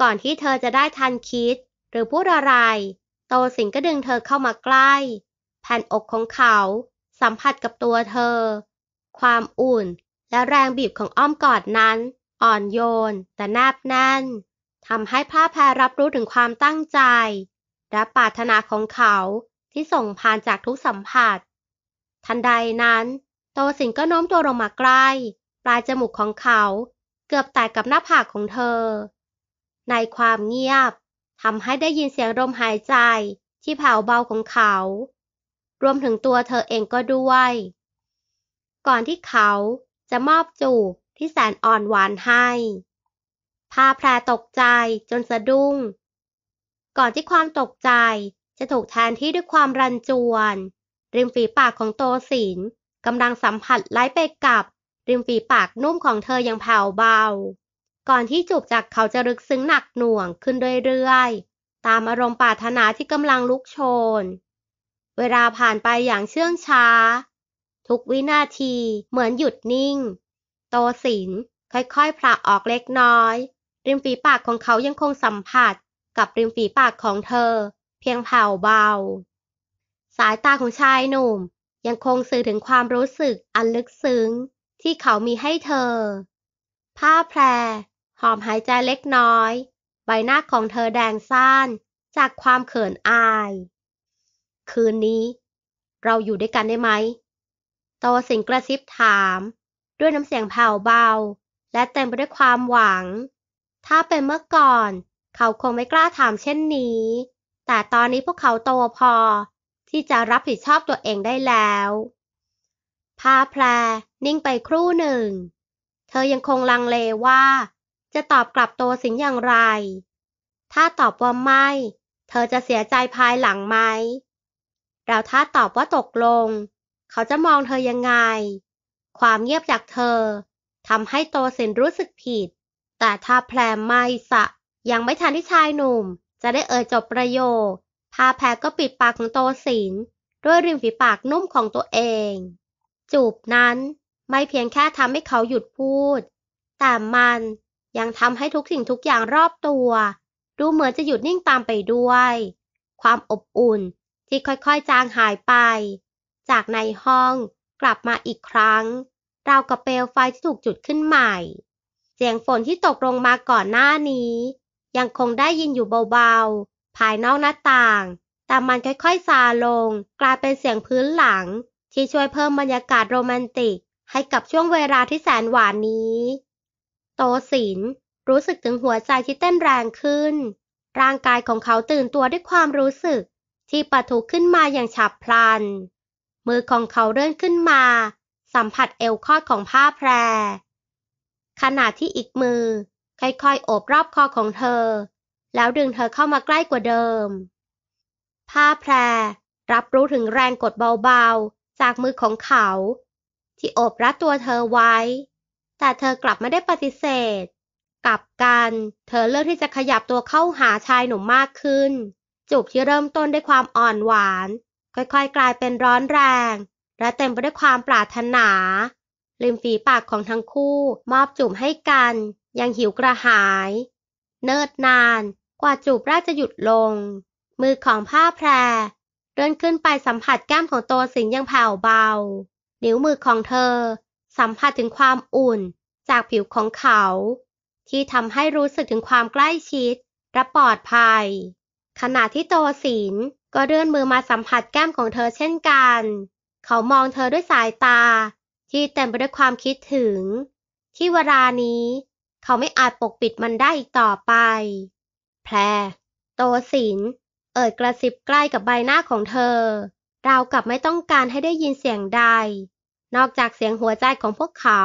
ก่อนที่เธอจะได้ทันคิด หรือพูดอะไร โตสิงก็ดึงเธอเข้ามาใกล้ แผ่นอกของเขา สัมผัสกับตัวเธอ ความอุ่นและแรงบีบของอ้อมกอดนั้นอ่อนโยนแต่แนบแน่นทำให้ผ้าแพรรับรู้ถึงความตั้งใจ และปรารถนาของเขาที่ส่งผ่านจากทุกสัมผัส ทันใดนั้นโตสิงก็โน้มตัวลงมาใกล้ ปลายจมูกของเขาเกือบแตกกับหน้าผากของเธอ ในความเงียบทำให้ได้ยินเสียงลมหายใจที่แผ่วเบาของเขา รวมถึงตัวเธอเองก็ด้วย ก่อนที่เขาจะมอบจูบที่แสนอ่อนหวานให้พาแพรตกใจจนสะดุ้ง ก่อนที่ความตกใจจะถูกแทนที่ด้วยความรันจวนริมฝีปากของโตสินกำลังสัมผัสไล้ไปกับ ริมฝีปากนุ่มของเธอยังแผ่วเบา ก่อนที่จูบจากเขาจะลึกซึ้งหนักหน่วงขึ้นเรื่อยๆ ตามอารมณ์ปรารถนาที่กำลังลุกโชน เวลาผ่านไปอย่างเชื่องช้า ทุกวินาที เหมือนหยุดนิ่งโตสินค่อยๆผละออกเล็กน้อย ริมฝีปากของเขายังคงสัมผัสกับริมฝีปากของเธอเพียงเผาเบา สายตาของชายหนุ่มยังคงสื่อถึงความรู้สึกอันลึกซึ้งที่เขามีให้เธอ ผ้าแพรหอมหายใจเล็กน้อย ใบหน้าของเธอแดงซ่านจากความเขินอาย คืนนี้ เราอยู่ด้วยกันได้ไหมโตสิงกระซิบถามด้วยน้ำเสียงแผ่วเบา และเต็มไปด้วยความหวัง ถ้าเป็นเมื่อก่อน เขาคงไม่กล้าถามเช่นนี้ แต่ตอนนี้พวกเขาโตพอที่จะรับผิดชอบตัวเองได้แล้ว พาแพรนิ่งไปครู่หนึ่ง เธอยังคงลังเลว่า จะตอบกลับตัวสิงอย่างไร ถ้าตอบว่าไม่ เธอจะเสียใจภายหลังไหม แล้วถ้าตอบว่าตกลง เขาจะมองเธอยังไงความเงียบจากเธอทำให้โตเซนรู้สึกผิด แต่ถ้าแพรไม่สะยังไม่ทันที่ชายหนุ่ม จะได้เอ่ยจบประโยคพาแพรก็ปิดปากของโตสินด้วยริมฝีปากนุ่มของตัวเอง จูบนั้นไม่เพียงแค่ทำให้เขาหยุดพูด แต่มันยังทำให้ทุกสิ่งทุกอย่างรอบตัว ดูเหมือนจะหยุดนิ่งตามไปด้วย ความอบอุ่นที่ค่อยๆจางหายไป จากในห้องกลับมาอีกครั้งราวกับเปลวไฟที่ถูกจุดขึ้นใหม่ เสียงฝนที่ตกลงมาก่อนหน้านี้ ยังคงได้ยินอยู่เบาๆ ภายนอกหน้าต่าง แต่มันค่อยๆ ซาลง กลายเป็นเสียงพื้นหลัง ที่ช่วยเพิ่มบรรยากาศโรแมนติก ให้กับช่วงเวลาที่แสนหวานนี้ โตสินรู้สึกถึงหัวใจที่เต้นแรงขึ้น ร่างกายของเขาตื่นตัวด้วยความรู้สึก ที่ปะทุขึ้นมาอย่างฉับพลันมือของเขาเลื่อนขึ้นมาสัมผัสเอวคอดของผ้าแพร ขณะที่อีกมือค่อยๆ โอบรอบคอของเธอแล้วดึงเธอเข้ามาใกล้กว่าเดิม ผ้าแพรรับรู้ถึงแรงกดเบาๆจากมือของเขาที่โอบรัดตัวเธอไว้ แต่เธอกลับไม่ได้ปฏิเสธ กลับกัน เธอเลือกที่จะขยับตัวเข้าหาชายหนุ่มมากขึ้น จูบที่เริ่มต้นด้วยความอ่อนหวานค่อยๆ กลายเป็นร้อนแรง และเต็มไปด้วยความปรารถนาริมฝีปากของทั้งคู่มอบจูบให้กัน ยังหิวกระหาย เนิดนานกว่าจูบแรกจะหยุดลง มือของผ้าแพรเดินขึ้นไปสัมผัสแก้มของตัวสิงยังแผ่วเบา นิ้วมือของเธอ สัมผัสถึงความอุ่นจากผิวของเขา ที่ทำให้รู้สึกถึงความใกล้ชิดและปลอดภัยขณะที่โจศินก็เลื่อนมือมาสัมผัสแก้มของเธอเช่นกัน เขามองเธอด้วยสายตาที่เต็มไปด้วยความคิดถึง ที่เวลานี้ เขาไม่อาจปกปิดมันได้อีกต่อไป แพรโตศินเอ่ยกระซิบใกล้กับใบหน้าของเธอราวกับไม่ต้องการให้ได้ยินเสียงใดนอกจากเสียงหัวใจของพวกเขา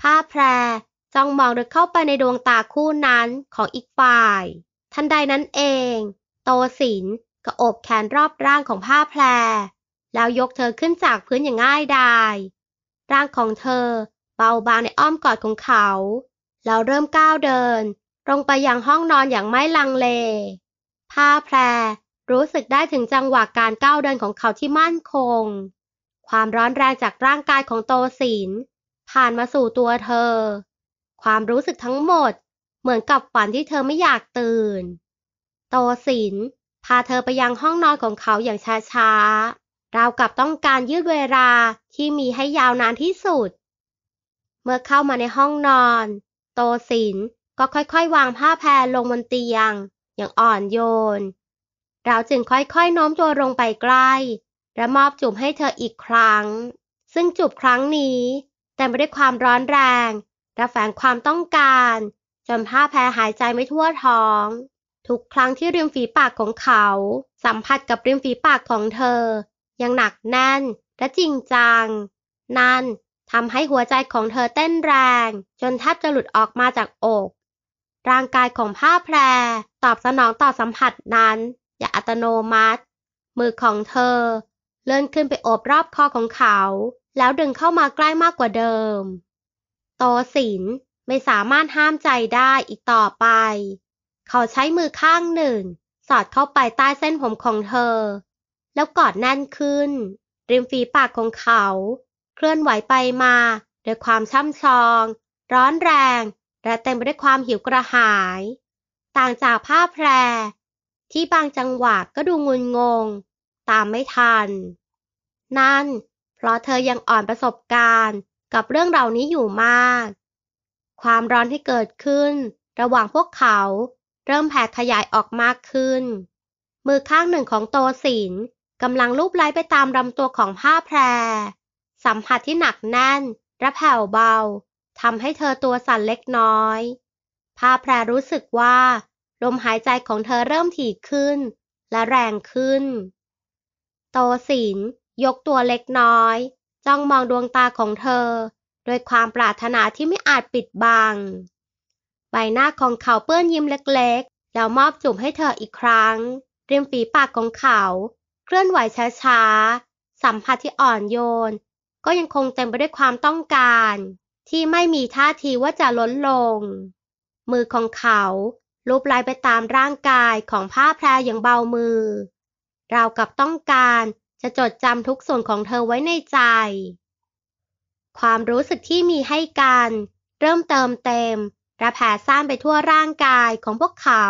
ผ้าแพรจ้องมองดึกเข้าไปในดวงตาคู่นั้นของอีกฝ่ายทันใดนั้นเอง โตสิน ก็อบแขนรอบร่างของผ้าแพร แล้วยกเธอขึ้นจากพื้นอย่างง่ายดาย ร่างของเธอเบาบางในอ้อมกอดของเขา แล้วเริ่มก้าวเดินตรงไปยังห้องนอนอย่างไม่ลังเล ผ้าแพรรู้สึกได้ถึงจังหวะการก้าวเดินของเขาที่มั่นคง ความร้อนแรงจากร่างกายของโตสินผ่านมาสู่ตัวเธอ ความรู้สึกทั้งหมดเหมือนกับฝันที่เธอไม่อยากตื่น โตสินพาเธอไปยังห้องนอนของเขาอย่างช้าๆเรากับต้องการยืดเวลาที่มีให้ยาวนานที่สุด เมื่อเข้ามาในห้องนอน โตสินก็ค่อยๆ วางผ้าแพรลงบนเตียงอย่างอ่อนโยน เราจึงค่อยๆโน้มตัวลงไปใกล้ และมอบจูบให้เธออีกครั้ง ซึ่งจูบครั้งนี้แต่ไม่ได้ความร้อนแรงและแฝงความต้องการจนผ้าแพรหายใจไม่ทั่วท้องทุกครั้งที่ริมฝีปากของเขา สัมผัสกับริมฝีปากของเธอยังหนักแน่นและจริงจัง นั่นทำให้หัวใจของเธอเต้นแรง จนแทบจะหลุดออกมาจากอก ร่างกายของผ้าแพรตอบสนองต่อสัมผัสนั้น อย่างอัตโนมัติ มือของเธอ เลื่อนขึ้นไปโอบรอบคอของเขา แล้วดึงเข้ามาใกล้มากกว่าเดิมโตสินไม่สามารถห้ามใจได้อีกต่อไป เขาใช้มือข้างหนึ่ง สอดเข้าไปใต้เส้นผมของเธอ แล้วกอดแน่นขึ้น ริมฝีปากของเขา เคลื่อนไหวไปมาด้วยความช่ำชอง ร้อนแรงและเต็มไปด้วยความหิวกระหาย ต่างจากผ้าแพร ที่บางจังหวะก็ดูงุนงง ตามไม่ทัน นั่น เพราะเธอยังอ่อนประสบการณ์กับเรื่องเหล่านี้อยู่มากความร้อนที่เกิดขึ้น ระหว่างพวกเขาเริ่มแผ่ขยายออกมากขึ้น มือข้างหนึ่งของโตสินกำลังลูบไล้ไปตามลำตัวของผ้าแพร สัมผัสที่หนักแน่น และแผ่วเบาทำให้เธอตัวสั่นเล็กน้อย ผ้าแพรรู้สึกว่าลมหายใจของเธอเริ่มถี่ขึ้น และแรงขึ้น โตสินยกตัวเล็กน้อย จ้องมองดวงตาของเธอโดยความปรารถนาที่ไม่อาจปิดบัง ใบหน้าของเขาเปื้อนยิ้มเล็กๆ แล้วมอบจุ่มให้เธออีกครั้งริมฝีปากของเขา เคลื่อนไหวช้าๆ สัมผัสที่อ่อนโยน ก็ยังคงเต็มไปด้วยความต้องการ ที่ไม่มีท่าทีว่าจะล้นลง มือของเขาลูบไล่ไปตามร่างกายของผ้าแพรอย่างเบามือ เรากับต้องการจะจดจำทุกส่วนของเธอไว้ในใจความรู้สึกที่มีให้กัน เริ่มเติมเต็มระแผ่ซ่านไปทั่วร่างกายของพวกเขา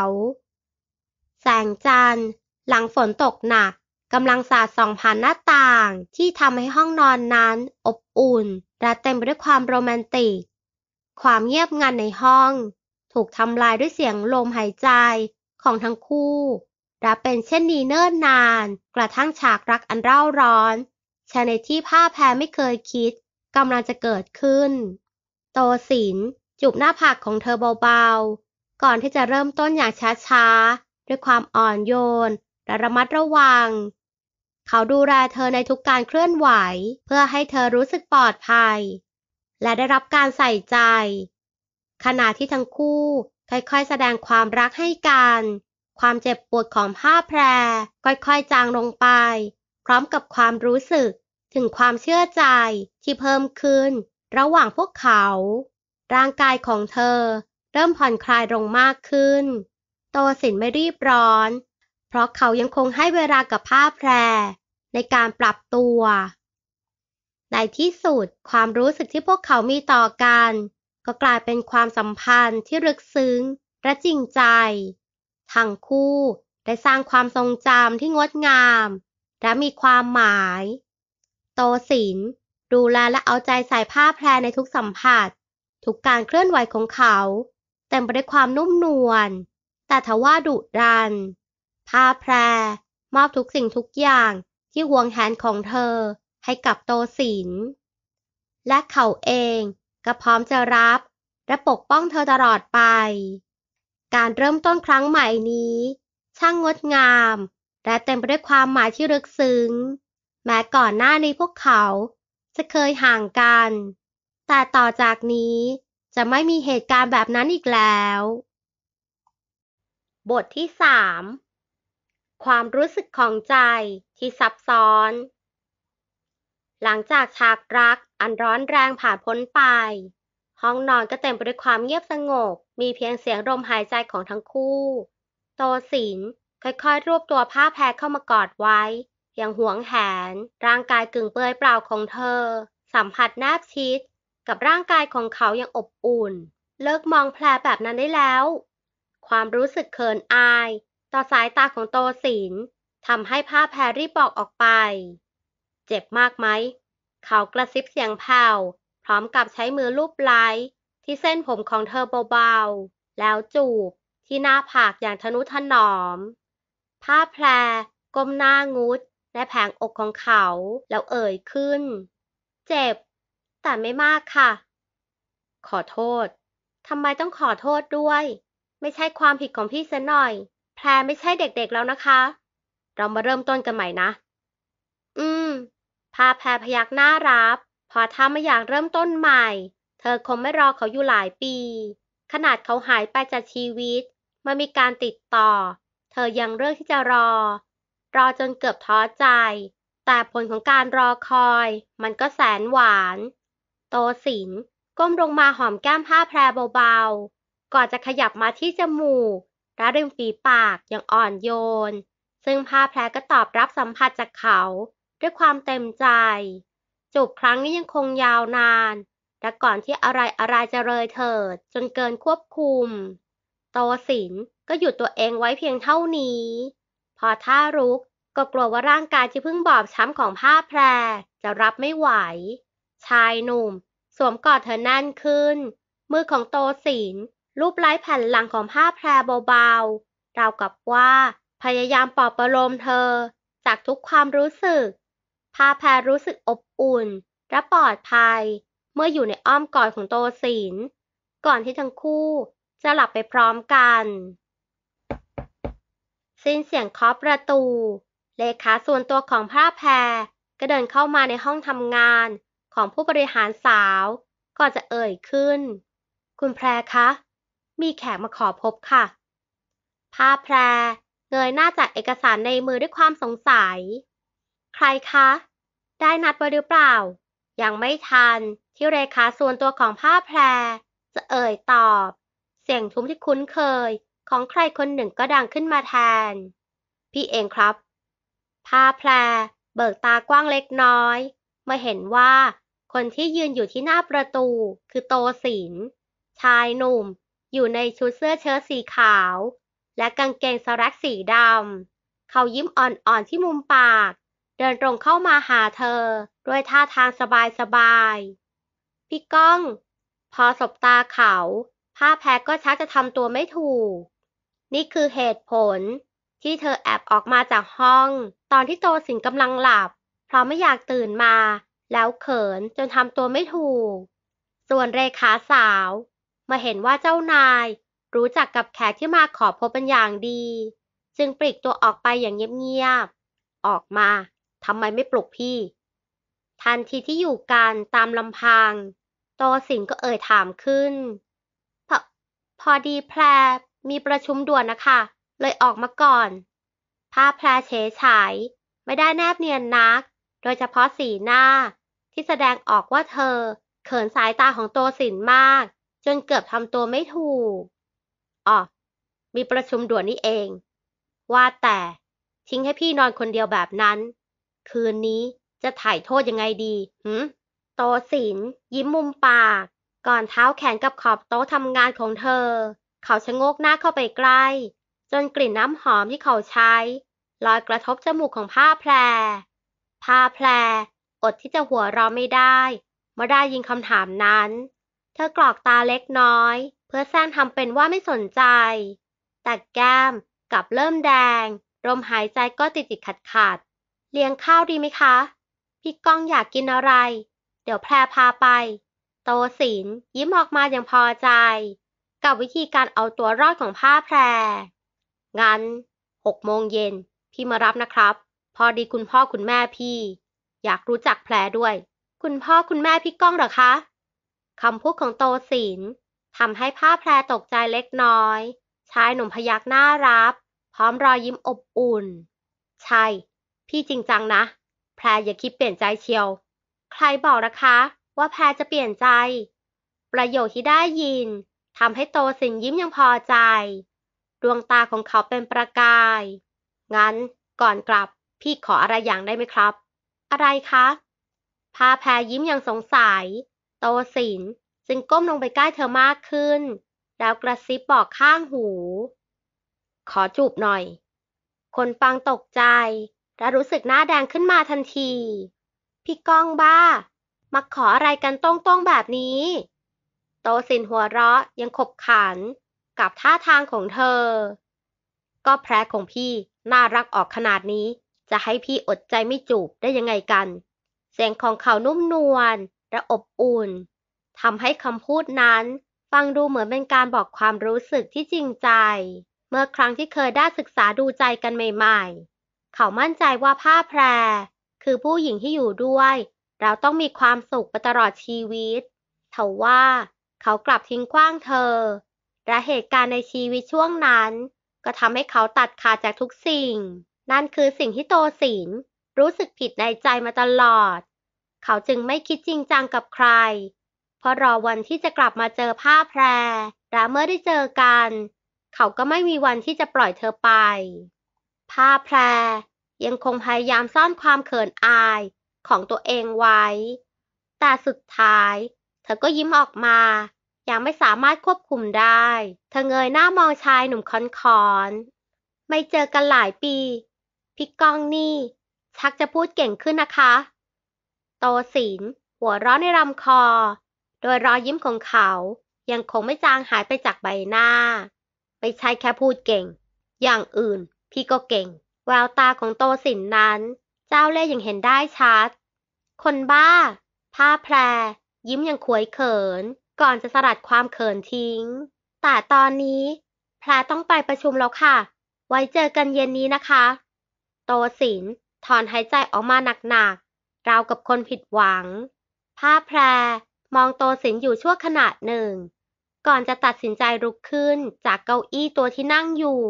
แสงจันทร์หลังฝนตกหนัก กำลังสาดส่องผ่านหน้าต่างที่ทำให้ห้องนอนนั้น อบอุ่น และเต็มไปด้วยความโรแมนติก ความเงียบงันในห้อง ถูกทำลายด้วยเสียงลมหายใจของทั้งคู่ และเป็นเช่นนี้เนิ่นนาน กระทั่งฉากรักอันเร่าร้อนชนในที่ผ้าแพรไม่เคยคิดกำลังจะเกิดขึ้น โตสินจูบหน้าผากของเธอเบา ๆ ก่อนที่จะเริ่มต้นอย่างช้าๆ ด้วยความอ่อนโยนและระมัดระวัง เขาดูแลเธอในทุกการเคลื่อนไหว เพื่อให้เธอรู้สึกปลอดภัยและได้รับการใส่ใจ ขณะที่ทั้งคู่ค่อย ๆ แสดงความรักให้กัน ความเจ็บปวดของผ้าแพรค่อยๆจางลงไป พร้อมกับความรู้สึกถึงความเชื่อใจที่เพิ่มขึ้น ระหว่างพวกเขา ร่างกายของเธอเริ่มผ่อนคลายลงมากขึ้น โตสินไม่รีบร้อน เพราะเขายังคงให้เวลากับผ้าแพรในการปรับตัว ในที่สุดความรู้สึกที่พวกเขามีต่อกัน ก็กลายเป็นความสัมพันธ์ที่ลึกซึ้งและจริงใจ ทั้งคู่ได้สร้างความทรงจำที่งดงาม และมีความหมายโตศินดูแลและเอาใจใส่ผ้าแพรในทุกสัมผัส ทุกการเคลื่อนไหวของเขา เต็มไปด้วยความนุ่มนวลแต่ทว่าดุดัน ผ้าแพรมอบทุกสิ่งทุกอย่างที่ห่วงแหนของเธอให้กับโตศินและเขาเองก็พร้อมจะรับและปกป้องเธอตลอดไป การเริ่มต้นครั้งใหม่นี้ ช่างงดงามและเต็มไปด้วยความหมายที่ลึกซึ้งแม้ก่อนหน้านี้พวกเขาจะเคยห่างกัน แต่ต่อจากนี้จะไม่มีเหตุการณ์แบบนั้นอีกแล้ว บทที่ 3 ความรู้สึกของใจที่ซับซ้อน หลังจากฉากรักอันร้อนแรงผ่านพ้นไป ห้องนอนก็เต็มไปด้วยความเงียบสงบมีเพียงเสียงลมหายใจของทั้งคู่ โตสิน ค่อยๆ รวบตัวผ้าแพรเข้ามากอดไว้อย่างหวงแหนร่างกายกึ่งเปื้อยเปล่าของเธอ สัมผัสแนบชิดกับร่างกายของเขาอย่างอบอุ่น เลิกมองแผลแบบนั้นได้แล้ว ความรู้สึกเขินอาย ต่อสายตาของโตสินทำให้ผ้าแพรรีบบอกออกไป เจ็บมากไหมเขากระซิบเสียงแผ่วพร้อมกับใช้มือลูบไล้ที่เส้นผมของเธอเบาๆ แล้วจูบ ที่หน้าผากอย่างทนุถนอม ผ้าแพรก้มหน้างุดในแผงอกของเขาแล้วเอ่ยขึ้นเจ็บ แต่ไม่มากค่ะ ขอโทษทำไมต้องขอโทษด้วย ไม่ใช่ความผิดของพี่ซะหน่อย แพรไม่ใช่เด็กๆแล้วนะคะ เรามาเริ่มต้นกันใหม่นะ อืมพาแพรพยักหน้ารับ พอถ้าไม่อยากเริ่มต้นใหม่ เธอคงไม่รอเขาอยู่หลายปี ขนาดเขาหายไปจากชีวิต มั่มีการติดต่อ เธอยังเลือกที่จะรอรอจนเกือบท้อใจ แต่ผลของการรอคอยมันก็แสนหวาน โตสินก้มลงมาหอมแก้มผ้าแพรเบาๆ ก่อนจะขยับมาที่จมูก และริมฝีปากอย่างอ่อนโยน ซึ่งผ้าแพรก็ตอบรับสัมผัสจากเขา ด้วยความเต็มใจ จูบครั้งนี้ยังคงยาวนาน และก่อนที่อะไรอะไรจะเลยเถิดจนเกินควบคุม โตสินก็หยุดตัวเองไว้เพียงเท่านี้พอท่ารุกก็กลัวว่าร่างกายที่เพิ่งบอบช้ำของผ้าแพรจะรับไม่ไหว ชายหนุ่มสวมกอดเธอแน่นขึ้น มือของโตศินรูปไล้แผ่นหลังของผ้าแพรเบาๆราวกับว่าพยายามปลอบประโลมเธอจากทุกความรู้สึก ผ้าแพรรู้สึกอบอุ่นและปลอดภัยเมื่ออยู่ในอ้อมกอดของโตศินก่อนที่ทั้งคู่จะหลับไปพร้อมกันสิ้นเสียงเคาะประตู เลขาส่วนตัวของพระแพรก็เดินเข้ามาในห้องทำงานของผู้บริหารสาวก่อนจะเอ่ยขึ้น คุณแพรคะ มีแขกมาขอพบค่ะพระแพรเงยหน้าจากเอกสารในมือด้วยความสงสัย ใครคะ ได้นัดไว้หรือเปล่า ยังไม่ทันที่เลขาส่วนตัวของผ้าแพรจะเอ่ยตอบ เสียงทุ้มที่คุ้นเคยของใครคนหนึ่งก็ดังขึ้นมาแทน พี่เองครับพาแพรเบิกตากว้างเล็กน้อยมาเห็นว่าคนที่ยืนอยู่ที่หน้าประตูคือโตศินชายหนุ่มอยู่ในชุดเสื้อเชิ้ตสีขาว และกางเกงสแักสีดำเขายิ้มอ่อนๆที่มุมปาก เดินตรงเข้ามาหาเธอ ด้วยท่าทางสบายๆพี่ก้อง พอสบตาเขา ผ้าแพ้ก็ชักจะทำตัวไม่ถูกนี่คือเหตุผลที่เธอแอบออกมาจากห้อง ตอนที่โตสินกำลังหลับเพราะไม่อยากตื่นมา แล้วเขินจนทำตัวไม่ถูกส่วนเรขาสาว มาเห็นว่าเจ้านายรู้จักกับแขกที่มาขอพบเป็นอย่างดี จึงปลีกตัวออกไปอย่างเงียบๆออกมาทำไมไม่ปลุกพี่ ทันทีที่อยู่กันตามลำพัง โตสิงก็เอ่ยถามขึ้นพพอดีแพรมีประชุมด่วนนะคะ เลยออกมาก่อนภาพแพรเฉยฉาย ไม่ได้แนบเนียนนัก โดยเฉพาะสีหน้าที่แสดงออกว่าเธอ เขินสายตาของโตสินมาก จนเกือบทำตัวไม่ถูก อ๋อ มีประชุมด่วนนี่เอง ว่าแต่ ทิ้งให้พี่นอนคนเดียวแบบนั้น คืนนี้จะถ่ายโทษยังไงดีหืมโตสิน ยิ้มมุมปาก ก่อนเท้าแขนกับขอบโต๊ะทำงานของเธอเขาชะโงกหน้าเข้าไปใกล้ จนกลิ่นน้ำหอมที่เขาใช้ ลอยกระทบจมูกของผ้าแพรผ้าแพรอดที่จะหัวเราะไม่ได้ เมื่อได้ยินคำถามนั้น เธอกรอกตาเล็กน้อย เพื่อสร้างทำเป็นว่าไม่สนใจ แต่แก้มกลับเริ่มแดงลมหายใจก็ติดติดขัดขัดเลี้ยงข้าวดีไหมคะ พี่ก้องอยากกินอะไร เดี๋ยวแพรพาไป โตสินยิ้มออกมาอย่างพอใจกับวิธีการเอาตัวรอดของผ้าแพร งั้นหกโมงเย็น พี่มารับนะครับ พอดีคุณพ่อคุณแม่พี่ อยากรู้จักแพรด้วย คุณพ่อคุณแม่พี่ก้องเหรอคะ คำพูดของโตศิลทำให้ผ้าแพรตกใจเล็กน้อย ชายหนุ่มพยักหน้ารับ พร้อมรอยยิ้มอบอุ่น ใช่ พี่จริงจังนะ แพรอย่าคิดเปลี่ยนใจเชียว ใครบอกนะคะว่าแพรจะเปลี่ยนใจ ประโยคที่ได้ยินทำให้โตสินยิ้มยังพอใจ ดวงตาของเขาเป็นประกาย งั้นก่อนกลับพี่ขออะไรอย่างได้ไหมครับ อะไรคะ พาแพรยิ้มอย่างสงสัยโตสินจึงก้มลงไปใกล้เธอมากขึ้น แล้วกระซิบบอกข้างหู ขอจูบหน่อย คนฟังตกใจ และรู้สึกหน้าแดงขึ้นมาทันที พี่ก้องบ้า มาขออะไรกันต้องๆแบบนี้โตสินหัวเราะยังขบขันกับท่าทางของเธอ ก็แพรของพี่น่ารักออกขนาดนี้ จะให้พี่อดใจไม่จูบได้ยังไงกันเสียงของเขานุ่มนวลและอบอุ่นทำให้คำพูดนั้น ฟังดูเหมือนเป็นการบอกความรู้สึกที่จริงใจ เมื่อครั้งที่เคยได้ศึกษาดูใจกันใหม่ๆ เขามั่นใจว่าผ้าแพร คือผู้หญิงที่อยู่ด้วย เราต้องมีความสุขไปตลอดชีวิตเทว่าเขากลับทิ้งขว้างเธอ และเหตุการณ์ในชีวิตช่วงนั้น ก็ทำให้เขาตัดขาดจากทุกสิ่ง นั่นคือสิ่งที่โตสินรู้สึกผิดในใจมาตลอด เขาจึงไม่คิดจริงจังกับใคร เพราะรอวันที่จะกลับมาเจอ้าแพรและเมื่อได้เจอกัน เขาก็ไม่มีวันที่จะปล่อยเธอไป้าแพรยังคงพยายาม ซ่อนความเขินอายของตัวเองไว้ แต่สุดท้ายเธอก็ยิ้มออกมาอย่างไม่สามารถควบคุมได้ เธอเงยหน้ามองชายหนุ่มคอนคอน ไม่เจอกันหลายปี พิกกองนี่ ชักจะพูดเก่งขึ้นนะคะ โตศิลหัวร้อนในลำคอ โดยรอยยิ้มของเขา ยังคงไม่จางหายไปจากใบหน้า ไม่ใช่แค่พูดเก่ง อย่างอื่นพี่ก็เก่ง แววตาของโตสินนั้น เจ้าเล่ยอย่างเห็นได้ชัด คนบ้า ผ้าแพรยิ้มอย่างขวยเขินก่อนจะสลัดความเขินทิ้ง แต่ตอนนี้พระต้องไปประชุมแล้วค่ะ ไว้เจอกันเย็นนี้นะคะ โตสินถอนหายใจออกมาหนักๆราวกับคนผิดหวัง ผ้าแพรมองโตสินอยู่ชั่วขณะหนึ่ง ก่อนจะตัดสินใจลุกขึ้นจากเก้าอี้ตัวที่นั่งอยู่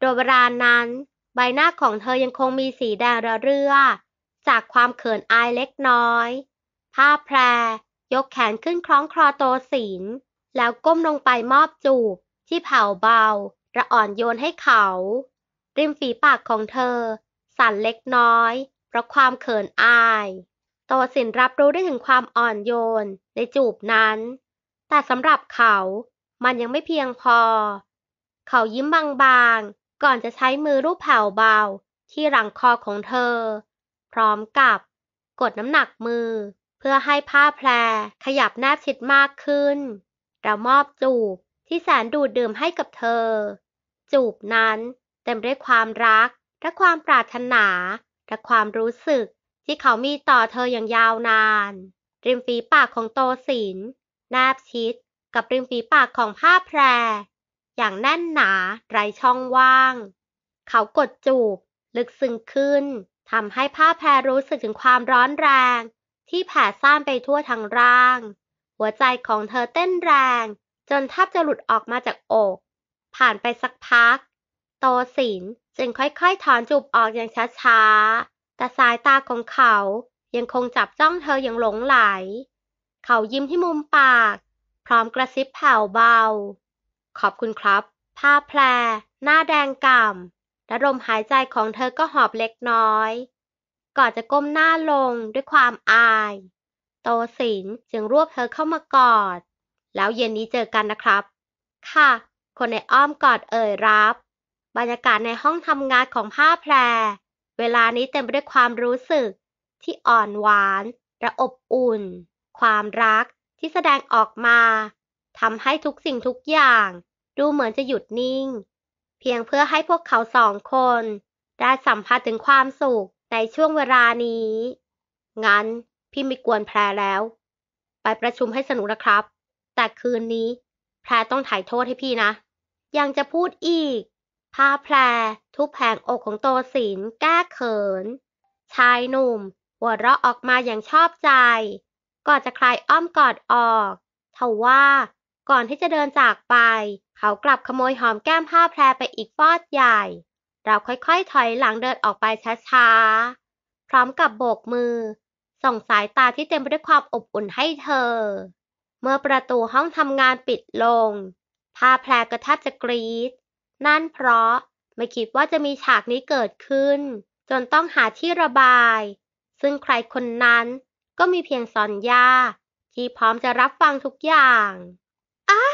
โดยเวลานั้น ใบหน้าของเธอยังคงมีสีแดงระเรื่อ จากความเขินอายเล็กน้อยผ้าแพรยกแขนขึ้นคล้องคลอโตศีลแล้วก้มลงไปมอบจูบที่เผาเบาระอ่อนโยนให้เขา ริมฝีปากของเธอ สั่นเล็กน้อยเพราะความเขินอาย โตสินรับรู้ได้ถึงความอ่อนโยนในจูบนั้น แต่สำหรับเขา มันยังไม่เพียงพอ เขายิ้มบางๆ ก่อนจะใช้มือรูปแผ่วเบาที่หลังคอของเธอ พร้อมกับกดน้ำหนักมือเพื่อให้ผ้าแพรขยับแนบชิดมากขึ้น เรามอบจูบ ที่แสนดูดดื่มให้กับเธอ จูบนั้น เต็มด้วยความรักและความปรารถนาและความรู้สึกที่เขามีต่อเธออย่างยาวนาน ริมฝีปากของโตสินแนบชิด กับริมฝีปากของผ้าแพร อย่างแน่นหนาไรช่องว่าง เขากดจูบ ลึกซึ้งขึ้นทำให้ผ้าแพรรู้สึกถึงความร้อนแรงที่แผ่ซ่านไปทั่วทั้งร่าง หัวใจของเธอเต้นแรง จนแทบจะหลุดออกมาจากอก ผ่านไปสักพัก โตสินจึงค่อยๆ ถอนจูบออกอย่างช้าๆ แต่สายตาของเขายังคงจับจ้องเธออย่างหลงไหล เขายิ้มที่มุมปาก พร้อมกระซิบแผ่วเบา ขอบคุณครับ ผ้าแพรหน้าแดงก่ำและลมหายใจของเธอก็หอบเล็กน้อยก่อนจะก้มหน้าลงด้วยความอาย โตสินจึงรวบเธอเข้ามากอด แล้วเย็นนี้เจอกันนะครับ ค่ะ คนในอ้อมกอดเอ่ยรับ บรรยากาศในห้องทำงานของผ้าแพร เวลานี้เต็มไปด้วยความรู้สึก ที่อ่อนหวานระอบอุ่น ความรักที่แสดงออกมาทำให้ทุกสิ่งทุกอย่าง ดูเหมือนจะหยุดนิ่ง เพียงเพื่อให้พวกเขาสองคน ได้สัมผัสถึงความสุขในช่วงเวลานี้ งั้น พี่ไม่กวนแพรแล้ว ไปประชุมให้สนุกนะครับ แต่คืนนี้ แพรต้องถ่ายโทษให้พี่นะ ยังจะพูดอีกพาแพรทุบแผงอกของโตศินแก้เขิน ชายหนุ่มหัวเราะออกมาอย่างชอบใจก่อนจะคลายอ้อมกอดออกทว่าก่อนที่จะเดินจากไป เขากลับขโมยหอมแก้มผ้าแพรไปอีกฟอดใหญ่เราค่อยๆถอยหลังเดินออกไปช้าๆ พร้อมกับโบกมือ ส่งสายตาที่เต็มไปด้วยความอบอุ่นให้เธอ เมื่อประตูห้องทำงานปิดลงผ้าแพรกระแทบจะกรีดนั่นเพราะไม่คิดว่าจะมีฉากนี้เกิดขึ้น จนต้องหาที่ระบาย ซึ่งใครคนนั้นก็มีเพียงสอนยาที่พร้อมจะรับฟังทุกอย่าง ไอ้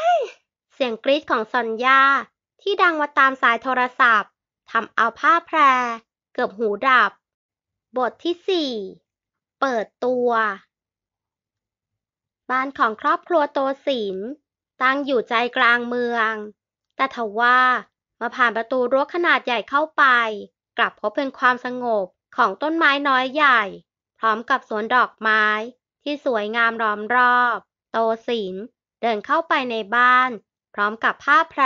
เสียงกรีดของสอนยาที่ดังมาตามสายโทรศัพท์ทำเอาผ้าแพรเกือบหูดับบทที่ 4 เปิดตัว บ้านของครอบครัวโตศิลตั้งอยู่ใจกลางเมือง แต่ทว่ามาผ่านประตูรั้วขนาดใหญ่เข้าไป กลับพบเป็นความสงบของต้นไม้น้อยใหญ่ พร้อมกับสวนดอกไม้ที่สวยงามล้อมรอบ โตศิลเดินเข้าไปในบ้าน พร้อมกับผ้าแพร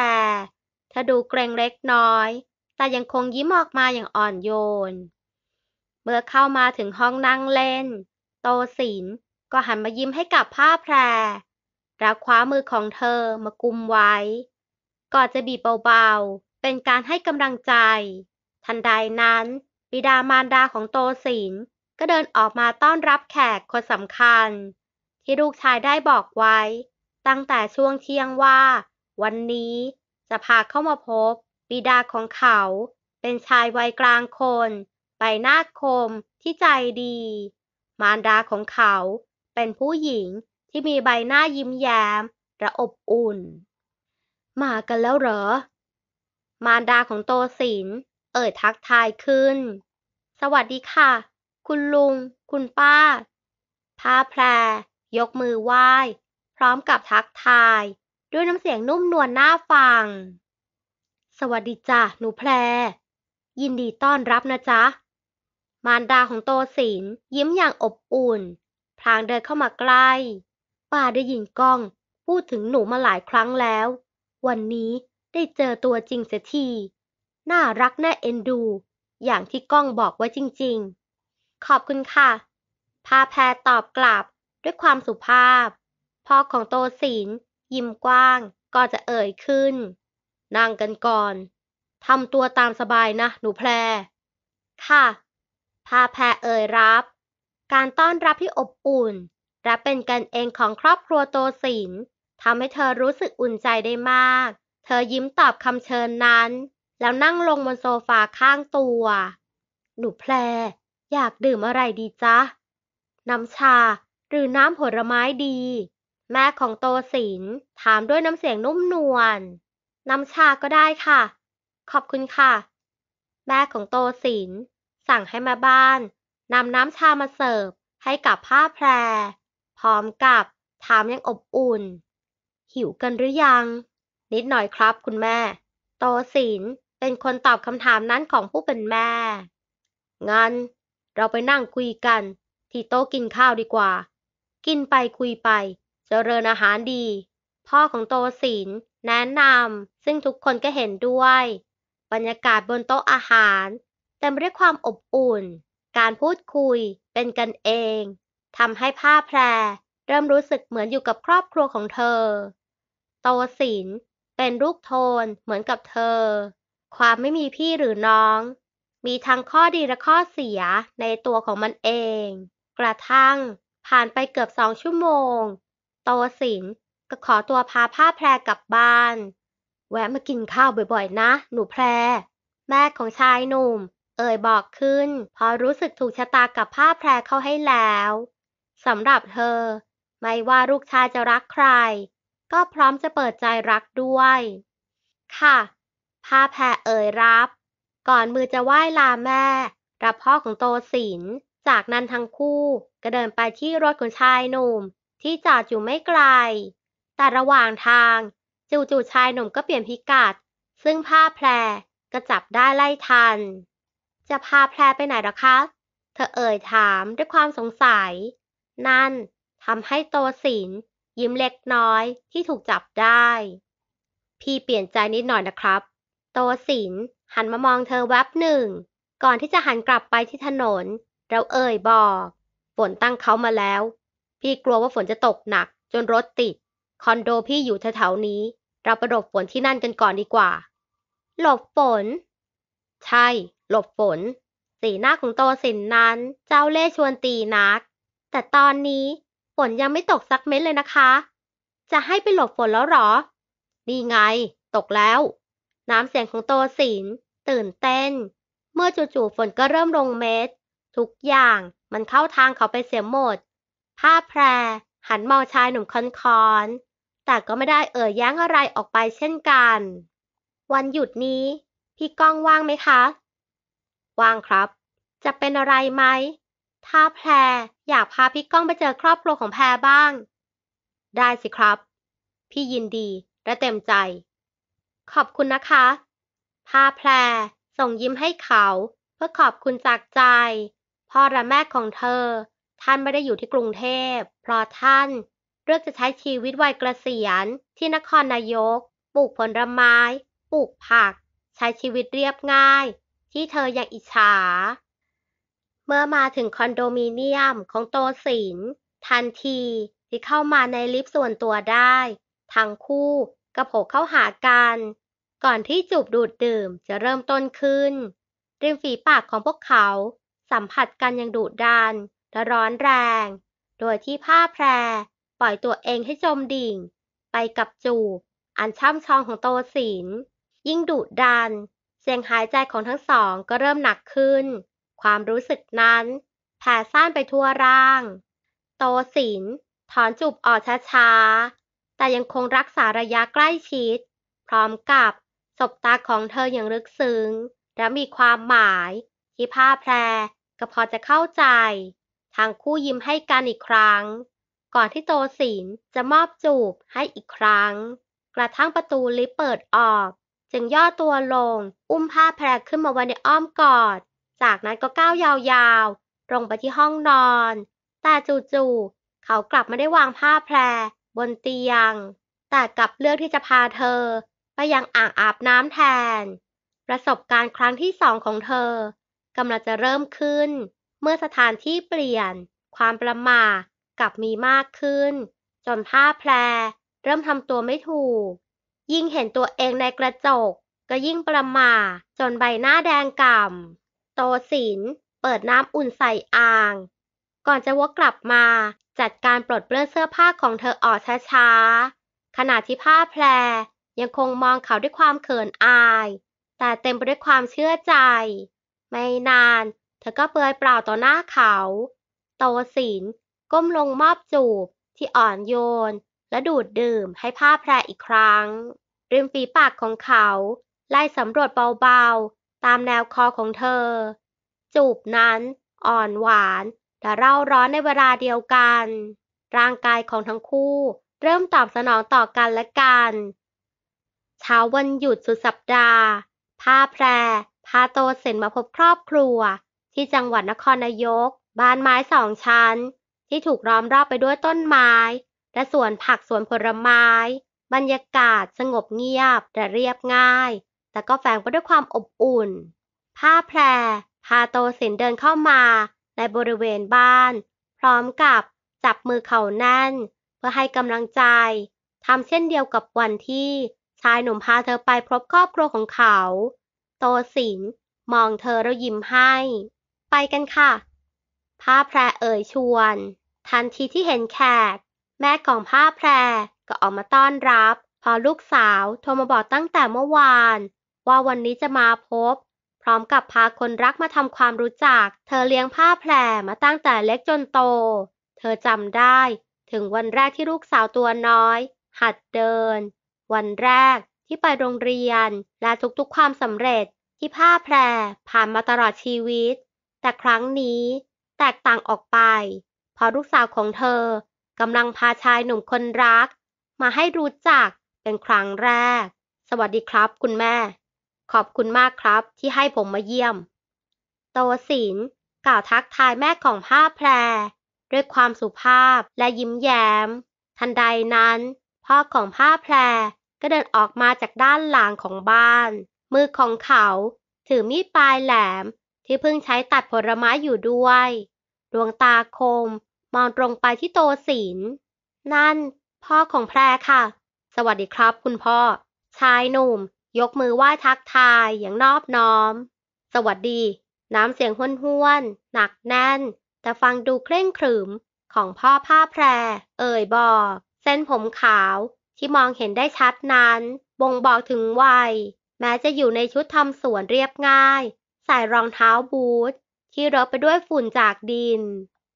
เธอดูเกรงเล็กน้อยแต่ยังคงยิ้มออกมาอย่างอ่อนโยน เมื่อเข้ามาถึงห้องนั่งเล่น โตศินก็หันมายิ้มให้กับผ้าแพร แล้วคว้ามือของเธอมากุมไว้ก่อนจะบีบเบาๆ เป็นการให้กำลังใจ ทันใดนั้น บิดามารดาของโตศินก็เดินออกมาต้อนรับแขกคนสำคัญ ที่ลูกชายได้บอกไว้ ตั้งแต่ช่วงเที่ยงว่า วันนี้จะพาเข้ามาพบบิดาของเขาเป็นชายวัยกลางคน ใบหน้าคมที่ใจดี มารดาของเขาเป็นผู้หญิงที่มีใบหน้ายิ้มแย้มระอบอุ่น มากันแล้วเหรอ มารดาของโตสินเอ่ยทักทายขึ้น สวัสดีค่ะ คุณลุงคุณป้า พาแพร ยกมือไหว้พร้อมกับทักทายด้วยน้ำเสียงนุ่มนวลน่าฟังสวัสดีจ้ะหนูแพรยินดีต้อนรับนะจ๊ะมารดาของโตศิลยิ้มอย่างอบอุ่นพลางเดินเข้ามาใกล้ ป้าได้ยินกล้องพูดถึงหนูมาหลายครั้งแล้ว วันนี้ได้เจอตัวจริงเสียที น่ารักน่าเอ็นดู อย่างที่กล้องบอกไว้จริง ๆ ขอบคุณค่ะ พาแพรตอบกลับด้วยความสุภาพพ่อของโตศิลยิ้มกว้างก็จะเอ่ยขึ้นนั่งกันก่อนทำตัวตามสบายนะ หนูแพร ค่ะ พาแพรเอ่ยรับ การต้อนรับที่อบอุ่น และเป็นกันเองของครอบครัวโตสินทำให้เธอรู้สึกอุ่นใจได้มาก เธอยิ้มตอบคำเชิญนั้น แล้วนั่งลงบนโซฟาข้างตัว หนูแพรอยากดื่มอะไรดีจ๊ะ น้ำชาหรือน้ำผลไม้ดี แม่ของโตสินถามด้วยน้ำเสียงนุ่มนวลน้ำชาก็ได้ค่ะ ขอบคุณค่ะ แม่ของโตศิลสั่งให้มาบ้านนำน้ำชามาเสิร์ฟให้กับผ้าแพร พร้อมกับถามยังอบอุ่น หิวกันหรือยัง นิดหน่อยครับคุณแม่ โตศิลเป็นคนตอบคำถามนั้นของผู้เป็นแม่ งั้นเราไปนั่งคุยกันที่โต๊ะกินข้าวดีกว่า กินไปคุยไปจเจริญอาหารดีพ่อของโตศิน แนะนำซึ่งทุกคนก็เห็นด้วย บรรยากาศบนโต๊ะอาหาร เต็มไปด้วยความอบอุ่น การพูดคุยเป็นกันเองทำให้ผ้าแพรเริ่มรู้สึกเหมือนอยู่กับครอบครัวของเธอ โตศิน เป็นลูกโทน เหมือนกับเธอ ความไม่มีพี่หรือน้อง มีทั้งข้อดีและข้อเสียในตัวของมันเอง กระทั่งผ่านไปเกือบสองชั่วโมง โตศินก็ขอตัวพาผ้าแพรกลับบ้าน แวะมากินข้าวบ่อยๆ นะ หนูแพร แม่ของชายหนุ่ม เอ่ยบอกขึ้น พอรู้สึกถูกชะตากับผ้าแพรเข้าให้แล้วสำหรับเธอ ไม่ว่าลูกชายจะรักใคร ก็พร้อมจะเปิดใจรักด้วย ค่ะ ผ้าแพรเอ่ยรับ ก่อนมือจะไหว้ลาแม่ รับพ่อของโตศินจากนั้นทั้งคู่ ก็เดินไปที่รถของชายหนุ่ม ที่จอดอยู่ไม่ไกลแต่ระหว่างทางจู่ๆชายหนุ่มก็เปลี่ยนพิกัดซึ่งผ้าแพรก็จับได้ไล่ทัน จะพาแพรไปไหนหรอคะ เธอเอ่ยถามด้วยความสงสัย นั่นทำให้โตสินยิ้มเล็กน้อยที่ถูกจับได้ พี่เปลี่ยนใจนิดหน่อยนะครับ โตสินหันมามองเธอแวบหนึ่งก่อนที่จะหันกลับไปที่ถนน เราเอ่ยบอก ฝนตั้งเขามาแล้ว พี่กลัวว่าฝนจะตกหนักจนรถติดคอนโดพี่อยู่แถวๆนี้ เราไปหลบฝนที่นั่นกันก่อนดีกว่า หลบฝน ใช่ หลบฝน สีหน้าของโตสิน นั้น เจ้าเล่ชวนตีนัก แต่ตอนนี้ ฝนยังไม่ตกสักเม็ดเลยนะคะ จะให้ไปหลบฝนแล้วหรอนี่ไง ตกแล้ว น้ำเสียงของโตสิน ตื่นเต้น เมื่อจู่ๆฝนก็เริ่มลงเม็ด ทุกอย่างมันเข้าทางเขาไปเสียหมด ผ้าแพรหันมองชายหนุ่มคอนคอนแต่ก็ไม่ได้เอ่ยแย้งอะไรออกไปเช่นกัน วันหยุดนี้ พี่ก้องว่างไหมคะ ว่างครับ จะเป็นอะไรไหม ถ้าแพรอยากพาพี่ก้องไปเจอครอบครัวของแพรบ้าง ได้สิครับ พี่ยินดี และเต็มใจ ขอบคุณนะคะ พาแพรส่งยิ้มให้เขา เพื่อขอบคุณจากใจ พ่อและแม่ของเธอ ท่านไม่ได้อยู่ที่กรุงเทพเพราะท่านเลือกจะใช้ชีวิตวัยเกษียณที่นครนายก ปลูกผลไม้ปลูกผัก ใช้ชีวิตเรียบง่าย ที่เธออยากอิจฉา เมื่อมาถึงคอนโดมิเนียมของโตสินทันที ที่เข้ามาในลิฟต์ส่วนตัวได้ ทั้งคู่กระโผเข้าหากัน ก่อนที่จูบดูดดื่มจะเริ่มต้นขึ้น ริมฝีปากของพวกเขา สัมผัสกันอย่างดุดันและร้อนแรง โดยที่ผ้าแพรปล่อยตัวเองให้จมดิ่ง ไปกับจูอันช่ำชองของโตศิน ยิ่งดุดันเสียงหายใจของทั้งสองก็เริ่มหนักขึ้น ความรู้สึกนั้นแผ่ซ่านไปทั่วร่าง โตศินถอนจูบออกช้าๆ แต่ยังคงรักษาระยะใกล้ชิด พร้อมกับสบตาของเธออย่างลึกซึ้ง และมีความหมาย ที่ผ้าแพรก็พอจะเข้าใจทั้งคู่ยิ้มให้กันอีกครั้งก่อนที่โตสินจะมอบจูบให้อีกครั้ง กระทั่งประตูลิฟต์เปิดออก จึงย่อตัวลง อุ้มผ้าแพรขึ้นมาไว้ในอ้อมกอด จากนั้นก็ก้าวยาวๆ ลงไปที่ห้องนอน แต่จู่ๆเขากลับไม่ได้วางผ้าแพรบนเตียง แต่กลับเลือกที่จะพาเธอ ไปยังอ่างอาบน้ำแทน ประสบการณ์ครั้งที่สองของเธอกำลังจะเริ่มขึ้น เมื่อสถานที่เปลี่ยน ความประมาทกลับมีมากขึ้น จนผ้าแพรเริ่มทำตัวไม่ถูก ยิ่งเห็นตัวเองในกระจกก็ยิ่งประหม่าจนใบหน้าแดงก่ำโตสินเปิดน้ำอุ่นใส่อ่าง ก่อนจะวกกลับมาจัดการปลดเปลื้องเสื้อผ้าของเธอออกช้าๆขณะที่ผ้าแพรยังคงมองเขาด้วยความเขินอาย แต่เต็มไปด้วยความเชื่อใจ ไม่นานเธอก็เปลือยเปล่าต่อหน้าเขา โตสินก้มลงมอบจูบที่อ่อนโยนและดูดดื่มให้ผ้าแพรอีกครั้ง ริมฝีปากของเขาไล่สำรวจเบาๆ ตามแนวคอของเธอ จูบนั้นอ่อนหวานแต่เร่าร้อนในเวลาเดียวกัน ร่างกายของทั้งคู่เริ่มตอบสนองต่อกันและกัน เช้าวันหยุดสุดสัปดาห์ ผ้าแพรพาโตเซนมาพบครอบครัวที่จังหวัดนครนายก บ้านไม้สองชั้นที่ถูกล้อมรอบไปด้วยต้นไม้ และสวนผักสวนผลไม้ บรรยากาศสงบเงียบแต่เรียบง่าย แต่ก็แฝงไปด้วยความอบอุ่น ผ้าแพรพาโตสินเดินเข้ามาในบริเวณบ้าน พร้อมกับจับมือเขาแน่น เพื่อให้กำลังใจ ทำเช่นเดียวกับวันที่ชายหนุ่มพาเธอไปพบครอบครัวของเขา โตสินมองเธอแล้วยิ้มให้ ไปกันค่ะ ผ้าแพรเอ่ยชวนทันทีที่เห็นแขก แม่ของผ้าแพรก็ออกมาต้อนรับ พอลูกสาวโทรมาบอกตั้งแต่เมื่อวาน ว่าวันนี้จะมาพบ พร้อมกับพาคนรักมาทำความรู้จัก เธอเลี้ยงผ้าแพรมาตั้งแต่เล็กจนโต เธอจำได้ถึงวันแรกที่ลูกสาวตัวน้อยหัดเดิน วันแรกที่ไปโรงเรียนและทุกๆความสำเร็จที่ผ้าแพรผ่านมาตลอดชีวิต แต่ครั้งนี้ แตกต่างออกไปเพราะลูกสาวของเธอกำลังพาชายหนุ่มคนรัก มาให้รู้จักเป็นครั้งแรก สวัสดีครับคุณแม่ ขอบคุณมากครับที่ให้ผมมาเยี่ยม โตศินกล่าวทักทายแม่ของผ้าแพร ด้วยความสุภาพและยิ้มแย้ม ทันใดนั้นพ่อของผ้าแพรก็เดินออกมาจากด้านหลังของบ้านมือของเขา ถือมีดปลายแหลมที่เพิ่งใช้ตัดผลไม้อยู่ด้วยดวงตาคมองตรงไปที่โตศีล นั่นพ่อของแพรค่ะ สวัสดีครับคุณพ่อ ชายหนุ่มยกมือไหว้ทักทายอย่างนอบน้อม สวัสดี น้ำเสียงห้วนๆ หนักแน่น แต่ฟังดูเคร่งขรึมของพ่อผ้าแพร เอ่ยบอก เส้นผมขาวที่มองเห็นได้ชัดนั้น บ่งบอกถึงวัย แม้จะอยู่ในชุดทำสวนเรียบง่าย ใส่รองเท้าบูทที่รบไปด้วยฝุ่นจากดิน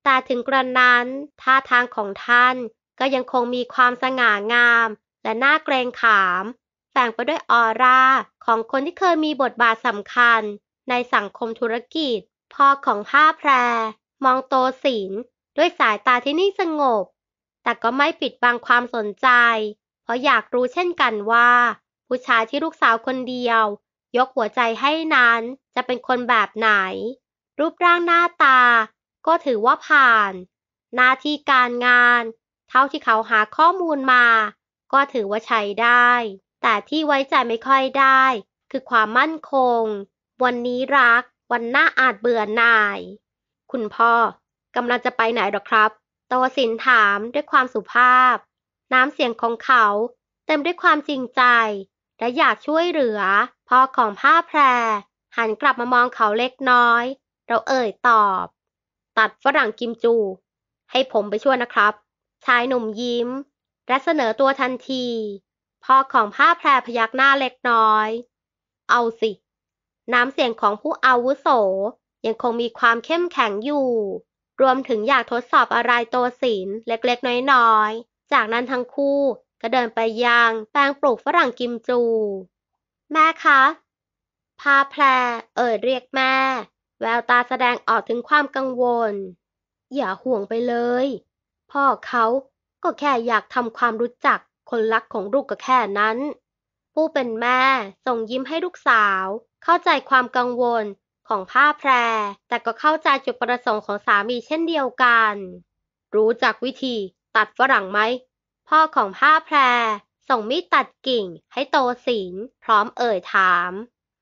แต่ถึงกระนั้น ท่าทางของท่านก็ยังคงมีความสง่างามและน่าเกรงขามแฝงไปด้วยออร่าของคนที่เคยมีบทบาทสำคัญในสังคมธุรกิจพ่อของผ้าแพรมองโตศิลด้วยสายตาที่นิ่งสงบ แต่ก็ไม่ปิดบังความสนใจ เพราะอยากรู้เช่นกันว่า ผู้ชายที่ลูกสาวคนเดียว ยกหัวใจให้นั้นจะเป็นคนแบบไหน รูปร่างหน้าตาก็ถือว่าผ่าน หน้าที่การงานเท่าที่เขาหาข้อมูลมา ก็ถือว่าใช้ได้ แต่ที่ไว้ใจไม่ค่อยได้ คือความมั่นคง วันนี้รักวันหน้าอาจเบื่อหน่าย คุณพ่อกำลังจะไปไหนหรอครับัวสินถามด้วยความสุภาพ น้ำเสียงของเขาเต็มด้วยความจริงใจ และอยากช่วยเหลือพ่อของผ้าแพร หันกลับมามองเขาเล็กน้อยเราเอ่ยตอบตัดฝรั่งกิมจู ให้ผมไปช่วยนะครับชายหนุ่มยิ้ม และเสนอตัวทันทีพ่อของผ้าแพรพยักหน้าเล็กน้อย เอาสิ น้ำเสียงของผู้อาวุโสยังคงมีความเข้มแข็งอยู่ รวมถึงอยากทดสอบอะไรตัวศิลเล็กๆ น้อยๆ จากนั้นทั้งคู่ก็เดินไปยังแปลงปลูกฝรั่งกิมจู แม่คะ ผ้าแพรเอ่ยเรียกแม่แววตาแสดงออกถึงความกังวล อย่าห่วงไปเลย พ่อเขาก็แค่อยากทำความรู้จักคนรักของลูกก็แค่นั้น ผู้เป็นแม่ส่งยิ้มให้ลูกสาว เข้าใจความกังวลของผ้าแพร แต่ก็เข้าใจจุดประสงค์ของสามีเช่นเดียวกัน รู้จักวิธีตัดฝรั่งไหม พ่อของผ้าแพร ส่งมีดตัดกิ่งให้โตสินพร้อมเอ่ยถาม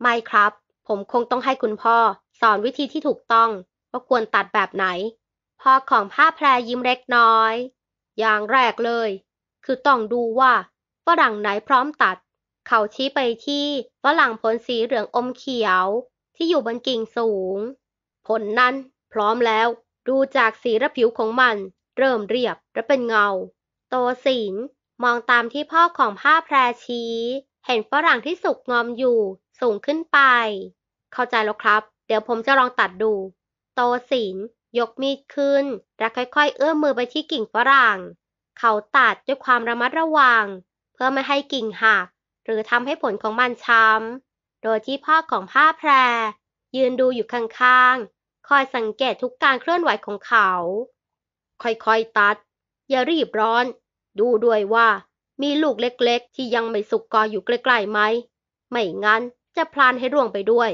ไม่ครับ ผมคงต้องให้คุณพ่อสอนวิธีที่ถูกต้องว่าควรตัดแบบไหน พอของผ้าแพรยิ้มเล็กน้อย อย่างแรกเลย คือต้องดูว่าฝรั่งไหนพร้อมตัด เขาชี้ไปที่ฝรั่งผลสีเหลืองอมเขียวที่อยู่บนกิ่งสูง ผลนั้นพร้อมแล้ว ดูจากสีระผิวของมัน เริ่มเรียบและเป็นเงาโตสินมองตามที่พ่อของผ้าแพรชี้ เห็นฝรั่งที่สุกงอมอยู่สูงขึ้นไป เข้าใจแล้วครับเดี๋ยวผมจะลองตัดดู โตสิน ยกมีดขึ้น และค่อยๆเอื้อมมือไปที่กิ่งฝรั่ง เขาตัดด้วยความระมัดระวังเพื่อไม่ให้กิ่งหักหรือทำให้ผลของมันช้ำ โดยที่พ่อของผ้าแพร ยืนดูอยู่ข้างๆ คอยสังเกตทุกการเคลื่อนไหวของเขา ค่อยๆตัด อย่ารีบร้อน ดูด้วยว่า มีลูกเล็กๆ ที่ยังไม่สุกกออยู่ใกล้ๆไหม ไม่งั้นจะพลานให้ร่วงไปด้วย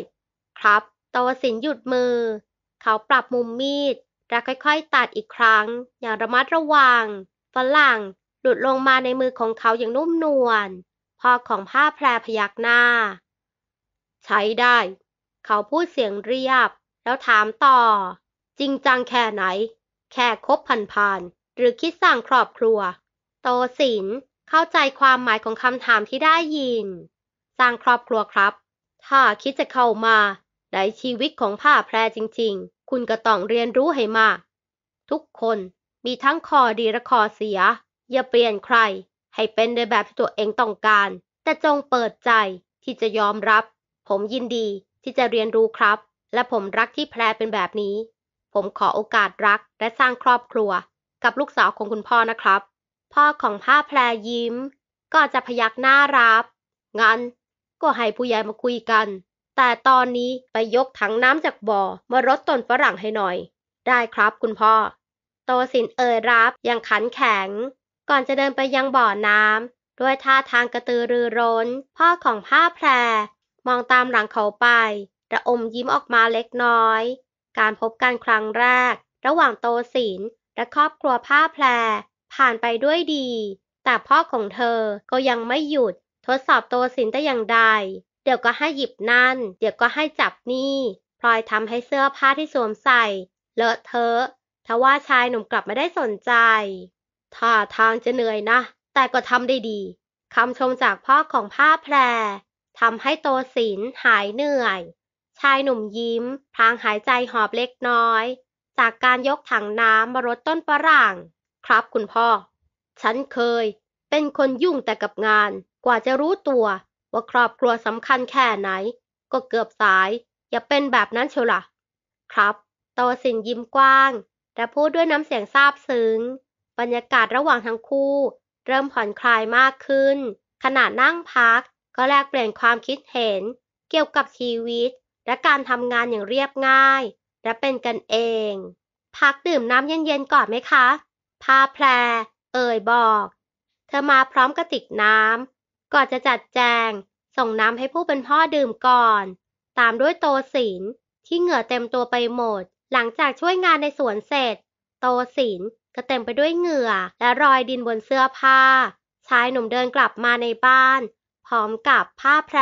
ครับตวสินหยุดมือ เขาปรับมุมมีดและค่อยๆ ตัดอีกครั้ง อย่างระมัดระวังฝรั่งหลุดลงมาในมือของเขาอย่างนุ่มนวลพอของผ้าแพรพยักหน้า ใช้ได้ เขาพูดเสียงเรียบ แล้วถามต่อ จริงจังแค่ไหน แค่คบพันผ่าน หรือคิดสั่งครอบครัว โตสิน เข้าใจความหมายของคำถามที่ได้ยิน สร้างครอบครัวครับ ถ้าคิดจะเข้ามาในชีวิตของผ้าแพรจริงๆ คุณก็ต้องเรียนรู้ให้มาก ทุกคนมีทั้งคอดีและคอเสีย อย่าเปลี่ยนใคร ให้เป็นในแบบที่ตัวเองต้องการ แต่จงเปิดใจที่จะยอมรับ ผมยินดีที่จะเรียนรู้ครับ และผมรักที่แพรเป็นแบบนี้ ผมขอโอกาสรักและสร้างครอบครัว กับลูกสาวของคุณพ่อนะครับ พ่อของผ้าแพรยิ้ม ก็จะพยักหน้ารับ งั้นก็ให้ผู้ใหญ่มาคุยกันแต่ตอนนี้ไปยกถังน้ำจากบ่อมารดต้นฝรั่งให้หน่อย ได้ครับคุณพ่อ โตสินเอ่ยรับอย่างขันแข็ง ก่อนจะเดินไปยังบ่อน้ำด้วยท่าทางกระตือรือร้น พ่อของผ้าแพร มองตามหลังเขาไประอมยิ้มออกมาเล็กน้อย การพบกันครั้งแรก ระหว่างโตสินและครอบครัวผ้าแพร ผ่านไปด้วยดี แต่พ่อของเธอก็ยังไม่หยุดทดสอบโตสินแต่อย่างใดเดี๋ยวก็ให้หยิบนั่น เดี๋ยวก็ให้จับนี่ พลอยทำให้เสื้อผ้าที่สวมใส่ เลอะ เทอะ ทว่าชายหนุ่มกลับไม่ได้สนใจ ท่าทางจะเหนื่อยนะ แต่ก็ทำได้ดีคำชมจากพ่อของผ้าแพรทำให้โตศิลหายเหนื่อย ชายหนุ่มยิ้มพลางหายใจหอบเล็กน้อย จากการยกถังน้ำมารดต้นฝรั่งครับคุณพ่อ ฉันเคยเป็นคนยุ่งแต่กับงาน กว่าจะรู้ตัวว่าครอบครัวสำคัญแค่ไหน ก็เกือบสาย อย่าเป็นแบบนั้นเชียวล่ะครับตวสินยิ้มกว้างแต่พูดด้วยน้ำเสียงซาบซึ้ง บรรยากาศระหว่างทั้งคู่ เริ่มผ่อนคลายมากขึ้น ขณะนั่งพักก็แลกเปลี่ยนความคิดเห็น เกี่ยวกับชีวิต และการทำงานอย่างเรียบง่าย และเป็นกันเอง พักดื่มน้ำเย็นๆก่อนไหมคะพาแพร เอ่ยบอก เธอมาพร้อมกระติกน้ำก่อนจะจัดแจงส่งน้ำให้ผู้เป็นพ่อดื่มก่อน ตามด้วยโตศิลที่เหงื่อเต็มตัวไปหมด หลังจากช่วยงานในสวนเสร็จ โตศิลก็เต็มไปด้วยเหงื่อและรอยดินบนเสื้อผ้าชายหนุ่มเดินกลับมาในบ้าน พร้อมกับผ้าแพร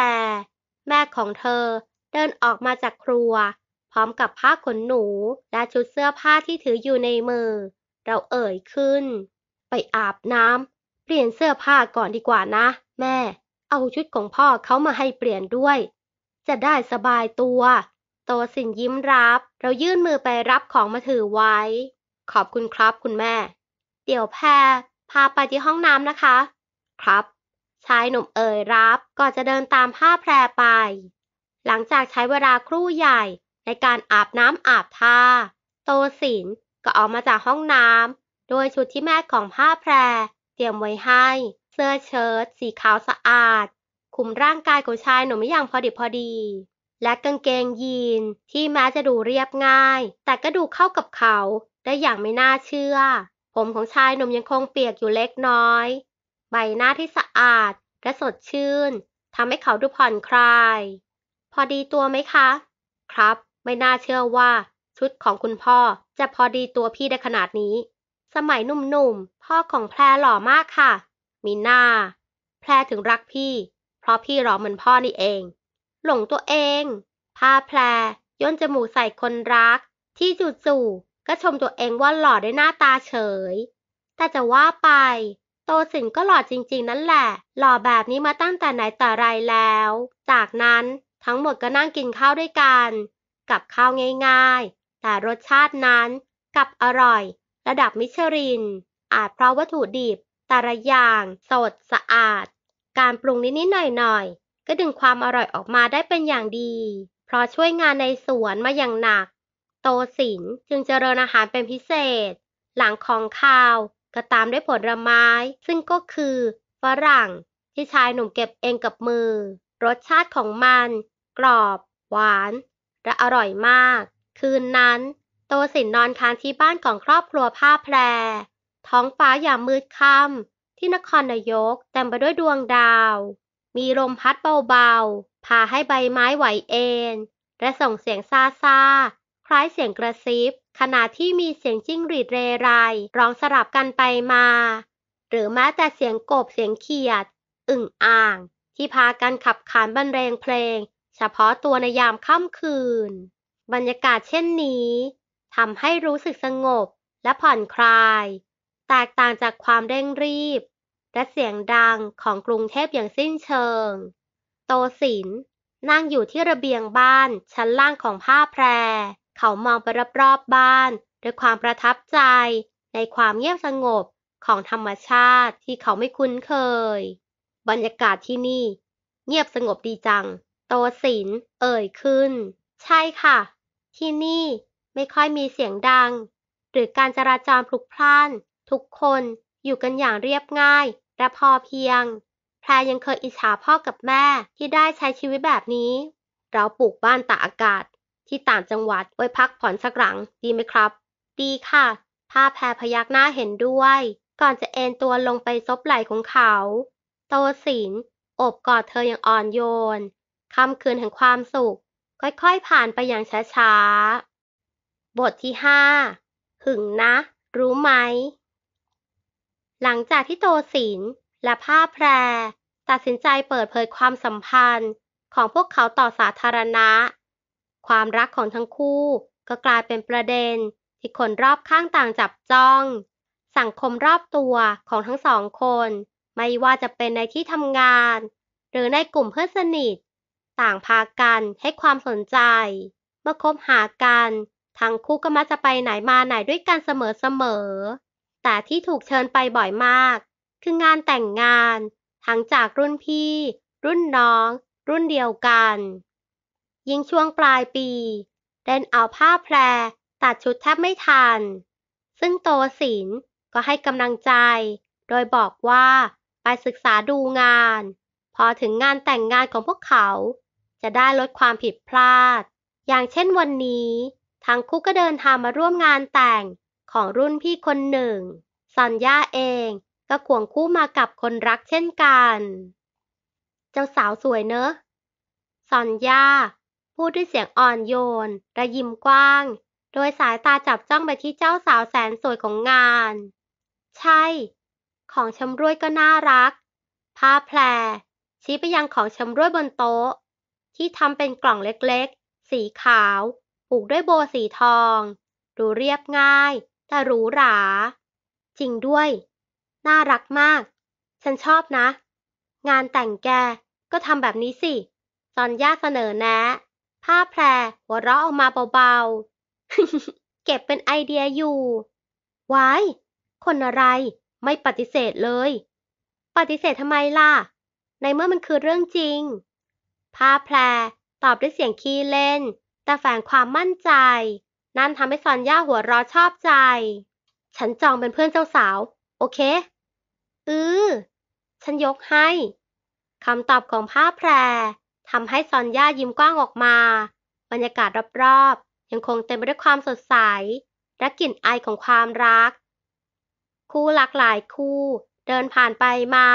แม่ของเธอเดินออกมาจากครัว พร้อมกับผ้าขนหนูและชุดเสื้อผ้าที่ถืออยู่ในมือ เราเอ่ยขึ้น ไปอาบน้ำเปลี่ยนเสื้อผ้าก่อนดีกว่านะแม่เอาชุดของพ่อเขามาให้เปลี่ยนด้วย จะได้สบายตัว โตสินยิ้มรับ เรายื่นมือไปรับของมาถือไว้ ขอบคุณครับคุณแม่เดี๋ยวแพรพาไปที่ห้องน้ำนะคะ ครับชายหนุ่มเอ่ยรับก่อนจะเดินตามผ้าแพรไป หลังจากใช้เวลาครู่ใหญ่ในการอาบน้ำอาบท่าโตสินก็ออกมาจากห้องน้ำโดยชุดที่แม่ของผ้าแพรเตรียมไว้ให้เสื้อเชิ้ตสีขาวสะอาด คุมร่างกายของชายหนุ่มอย่างพอดิบพอดี และกางเกงยีนที่แม้จะดูเรียบง่าย แต่ก็ดูเข้ากับเขาได้อย่างไม่น่าเชื่อ ผมของชายหนุ่มยังคงเปียกอยู่เล็กน้อย ใบหน้าที่สะอาดและสดชื่น ทำให้เขาดูผ่อนคลาย พอดีตัวไหมคะ ครับ ไม่น่าเชื่อว่าชุดของคุณพ่อจะพอดีตัวพี่ได้ขนาดนี้ สมัยหนุ่มๆพ่อของแพรหล่อมากค่ะมีหน้าแพรถึงรักพี่ เพราะพี่ร้องเหมือนพ่อนี่เอง หลงตัวเองพาแพรย่นจมูกใส่คนรัก ที่จู่ๆก็ชมตัวเองว่าหล่อได้หน้าตาเฉย แต่จะว่าไปโตสินก็หล่อจริงๆนั่นแหละ หล่อแบบนี้มาตั้งแต่ไหนแต่ไรแล้ว จากนั้นทั้งหมดก็นั่งกินข้าวด้วยกันกับข้าวง่ายๆ แต่รสชาตินั้นกับอร่อย ระดับมิชลิน อาจเพราะวัตถุดิบแต่ละอย่างสดสะอาด การปรุงนิดๆหน่อยๆ ก็ดึงความอร่อยออกมาได้เป็นอย่างดี เพราะช่วยงานในสวนมาอย่างหนัก โตสินจึงเจริญอาหารเป็นพิเศษ หลังของข้าว ก็ตามด้วยผลไม้ ซึ่งก็คือ ฝรั่งที่ชายหนุ่มเก็บเองกับมือ รสชาติของมัน กรอบ หวาน และอร่อยมาก คืนนั้น โตสินนอนค้างที่บ้านของครอบครัวผ้าแพรท้องฟ้ายามมืดค่ำที่นครนายกเต็มไปด้วยดวงดาว มีลมพัดเบาๆ พาให้ใบไม้ไหวเอ็นและส่งเสียงซาซาคล้ายเสียงกระซิบขณะที่มีเสียงจิ้งหรีดเรไรร้องสลับกันไปมา หรือแม้แต่เสียงกบเสียงเขียด อึ่งอ่าง ที่พากันขับขานบรรเลงเพลง เฉพาะตัวในยามค่ำคืน บรรยากาศเช่นนี้ทำให้รู้สึกสงบและผ่อนคลายแตกต่างจากความเร่งรีบและเสียงดังของกรุงเทพอย่างสิ้นเชิง โตสินนั่งอยู่ที่ระเบียงบ้านชั้นล่างของผ้าแพร เขามองไปรอบๆบ้านด้วยความประทับใจในความเงียบสงบของธรรมชาติที่เขาไม่คุ้นเคย บรรยากาศที่นี่เงียบสงบดีจัง โตสิน เอ่ยขึ้น ใช่ค่ะ ที่นี่ไม่ค่อยมีเสียงดัง หรือการจราจรพลุกพล่านทุกคนอยู่กันอย่างเรียบง่าย และพอเพียง แพรยังเคยอิจฉาพ่อกับแม่ที่ได้ใช้ชีวิตแบบนี้ เราปลูกบ้านตากอากาศที่ต่างจังหวัดไว้พักผ่อนสักหลัง ดีไหมครับ ดีค่ะผ้าแพรพยักหน้าเห็นด้วย ก่อนจะเอนตัวลงไปซบไหล่ของเขา โตศิลอบกอดเธออย่างอ่อนโยนคำคืนแห่งความสุขค่อยๆผ่านไปอย่างช้าๆบทที่ห้าหึงนะ รู้ไหมหลังจากที่โตศินและผ้าแพรตัดสินใจเปิดเผยความสัมพันธ์ของพวกเขาต่อสาธารณะ ความรักของทั้งคู่ก็กลายเป็นประเด็นที่คนรอบข้างต่างจับจ้อง สังคมรอบตัวของทั้งสองคน ไม่ว่าจะเป็นในที่ทำงาน หรือในกลุ่มเพื่อนสนิท ต่างพากันให้ความสนใจ เมื่อคบหากัน ทั้งคู่ก็มักจะไปไหนมาไหนด้วยกันเสมอๆแต่ที่ถูกเชิญไปบ่อยมาก คืองานแต่งงาน ทั้งจากรุ่นพี่ รุ่นน้อง รุ่นเดียวกัน ยิ่งช่วงปลายปีเดนเอาผ้าแพร ตัดชุดแทบไม่ทัน ซึ่งโตศิลก็ให้กำลังใจ โดยบอกว่า ไปศึกษาดูงาน พอถึงงานแต่งงานของพวกเขา จะได้ลดความผิดพลาด อย่างเช่นวันนี้ ทั้งคู่ก็เดินทางมาร่วมงานแต่งของรุ่นพี่คนหนึ่งซอนย่าเองก็ควงคู่มากับคนรักเช่นกัน เจ้าสาวสวยเนอะซอนย่าพูดด้วยเสียงอ่อนโยนระยิ้มกว้าง โดยสายตาจับจ้องไปที่เจ้าสาวแสนสวยของงาน ใช่ ของชำร่วยก็น่ารัก ผ้าแพรชี้ไปยังของชำร่วยบนโต๊ะ ที่ทำเป็นกล่องเล็กๆ สีขาวผูกด้วยโบสีทอง ดูเรียบง่ายแต่หรูหราจริงด้วย น่ารักมาก ฉันชอบนะ งานแต่งแกก็ทำแบบนี้สิซอนย่าเสนอแนะ ผ้าแพรหัวเราะออกมาเบาๆ เก็บเป็นไอเดียอยู่วายคนอะไรไม่ปฏิเสธเลย ปฏิเสธทำไมล่ะ ในเมื่อมันคือเรื่องจริง ผ้าแพรตอบด้วยเสียงคีเล่น แต่แฝงความมั่นใจนั่นทำให้ซอนย่าหัวเราะชอบใจ ฉันจองเป็นเพื่อนเจ้าสาว โอเค อือ ฉันยกให้ คำตอบของผ้าแพรทำให้ซอนย่ายิ้มกว้างออกมา บรรยากาศรอบๆยังคงเต็มไปด้วยความสดใสและกลิ่นไอของความรัก คู่หลากหลายคู่ เดินผ่านไปมา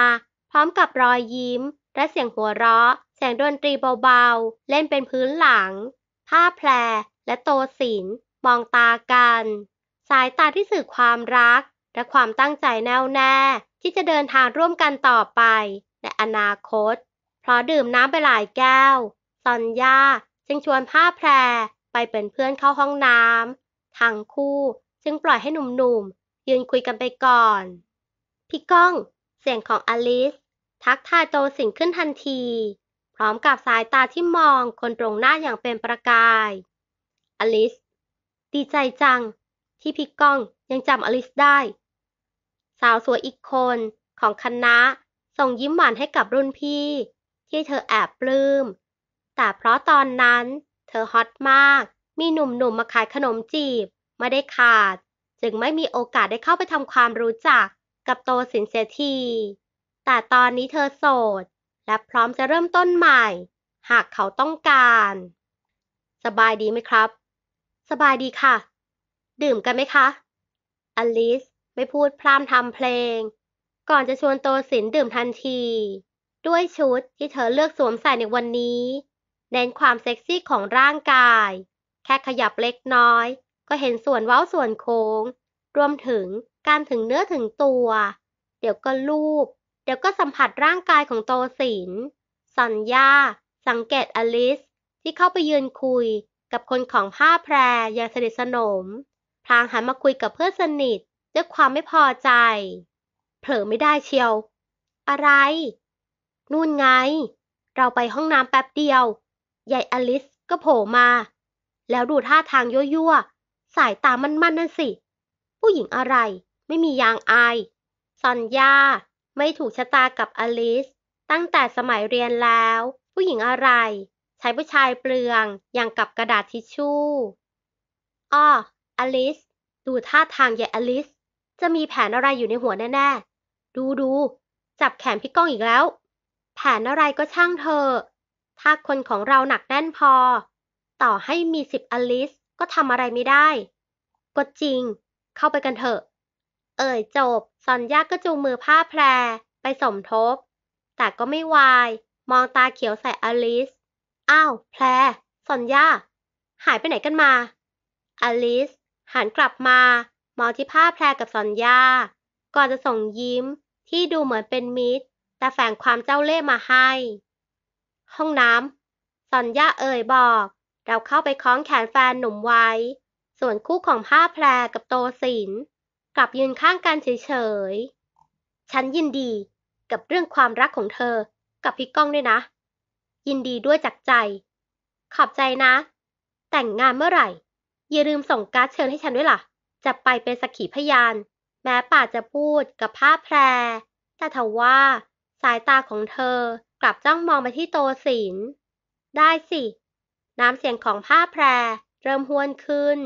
พร้อมกับรอยยิ้ม และเสียงหัวเราะแสงดนตรีเบาๆ เล่นเป็นพื้นหลัง ผ้าแพร และโตสินมองตากัน สายตาที่สื่อความรัก และความตั้งใจแน่วแน่ที่จะเดินทางร่วมกันต่อไปในอนาคต เพราะดื่มน้ำไปหลายแก้วซอนย่า จึงชวนผ้าแพรไปเป็นเพื่อนเข้าห้องน้ำ ทั้งคู่จึงปล่อยให้หนุ่มๆ ยืนคุยกันไปก่อน พี่ก้อง เสียงของอลิส ทักทายโตสิงขึ้นทันที พร้อมกับสายตาที่มองคนตรงหน้าอย่างเป็นประกาย อลิสดีใจจัง ที่พี่ก้องยังจำอลิสได้ สาวสวยอีกคนของคณะส่งยิ้มหวานให้กับรุ่นพี่ที่เธอแอบปลืม้มแต่เพราะตอนนั้นเธอฮอตมากมีหนุ่มๆมมาขายขนมจีบไม่ได้ขาด จึงไม่มีโอกาสได้เข้าไปทำความรู้จักกับโตสินเสียทีแต่ตอนนี้เธอโสดและพร้อมจะเริ่มต้นใหม่หากเขาต้องการ สบายดีไหมครับสบายดีค่ะ ดื่มกันไหมคะ อลิส ไม่พูดพร่ำทำเพลง ก่อนจะชวนโตสินดื่มทันที ด้วยชุดที่เธอเลือกสวมใส่ในวันนี้ เน้นความเซ็กซี่ของร่างกาย แค่ขยับเล็กน้อย ก็เห็นส่วนเว้าส่วนโค้ง รวมถึงการถึงเนื้อถึงตัว เดี๋ยวก็ลูบ เดี๋ยวก็สัมผัสร่างกายของโตสินสัญญาสังเกตอลิสที่เข้าไปยืนคุยกับคนของผ้าแพรอย่างสนิทสนมพลางหันมาคุยกับเพื่อนสนิทด้วยความไม่พอใจ เผลอไม่ได้เชียว อะไร นู่นไง เราไปห้องน้ำแป๊บเดียว ใหญ่อลิส ก็โผล่มา แล้วดูท่าทางยั่วๆสายตามันๆนนั่นสิ ผู้หญิงอะไร ไม่มียางอายซอนยาไม่ถูกชะตากับอลิส ตั้งแต่สมัยเรียนแล้ว ผู้หญิงอะไรใช้ผู้ชายเปลืองอย่างกับกระดาษทิชชู่อ้ออลิสดูท่าทางใหญ่อลิส จะมีแผนอะไรอยู่ในหัวแน่ ๆ ดูดู จับแขนพี่ก้องอีกแล้ว แผนอะไรก็ช่างเธอ ถ้าคนของเราหนักแน่นพอ ต่อให้มีสิบอลิส ก็ทำอะไรไม่ได้ก็จริง เข้าไปกันเถอะ เอ่ยจบซอนยาก็จูงมือผ้าแพรไปสมทบ แต่ก็ไม่วาย มองตาเขียวใส่อลิสอ้าว แพรสอนยาหายไปไหนกันมา อลิสหันกลับมามองที่ผ้าแพรกับสอนยาก่อนจะส่งยิ้มที่ดูเหมือนเป็นมิตร แต่แฝงความเจ้าเล่ห์มาให้ ห้องน้ำ สอนยาเอ่ยบอก เราเข้าไปคล้องแขนแฟนหนุ่มไว้ ส่วนคู่ของผ้าแพรกับโตสินกลับยืนข้างกันเฉยๆ ฉันยินดี กับเรื่องความรักของเธอ กับพี่ก้องด้วยนะยินดีด้วยจากใจ ขอบใจนะ แต่งงานเมื่อไหร่ อย่าลืมส่งการ์ดเชิญให้ฉันด้วยล่ะ จะไปเป็นสักขีพยาน แม้ป่าจะพูดกับผ้าแพร แต่ทว่า สายตาของเธอกลับจ้องมองไปที่โตศิลได้สิ น้ำเสียงของผ้าแพรเริ่มห้วนขึ้น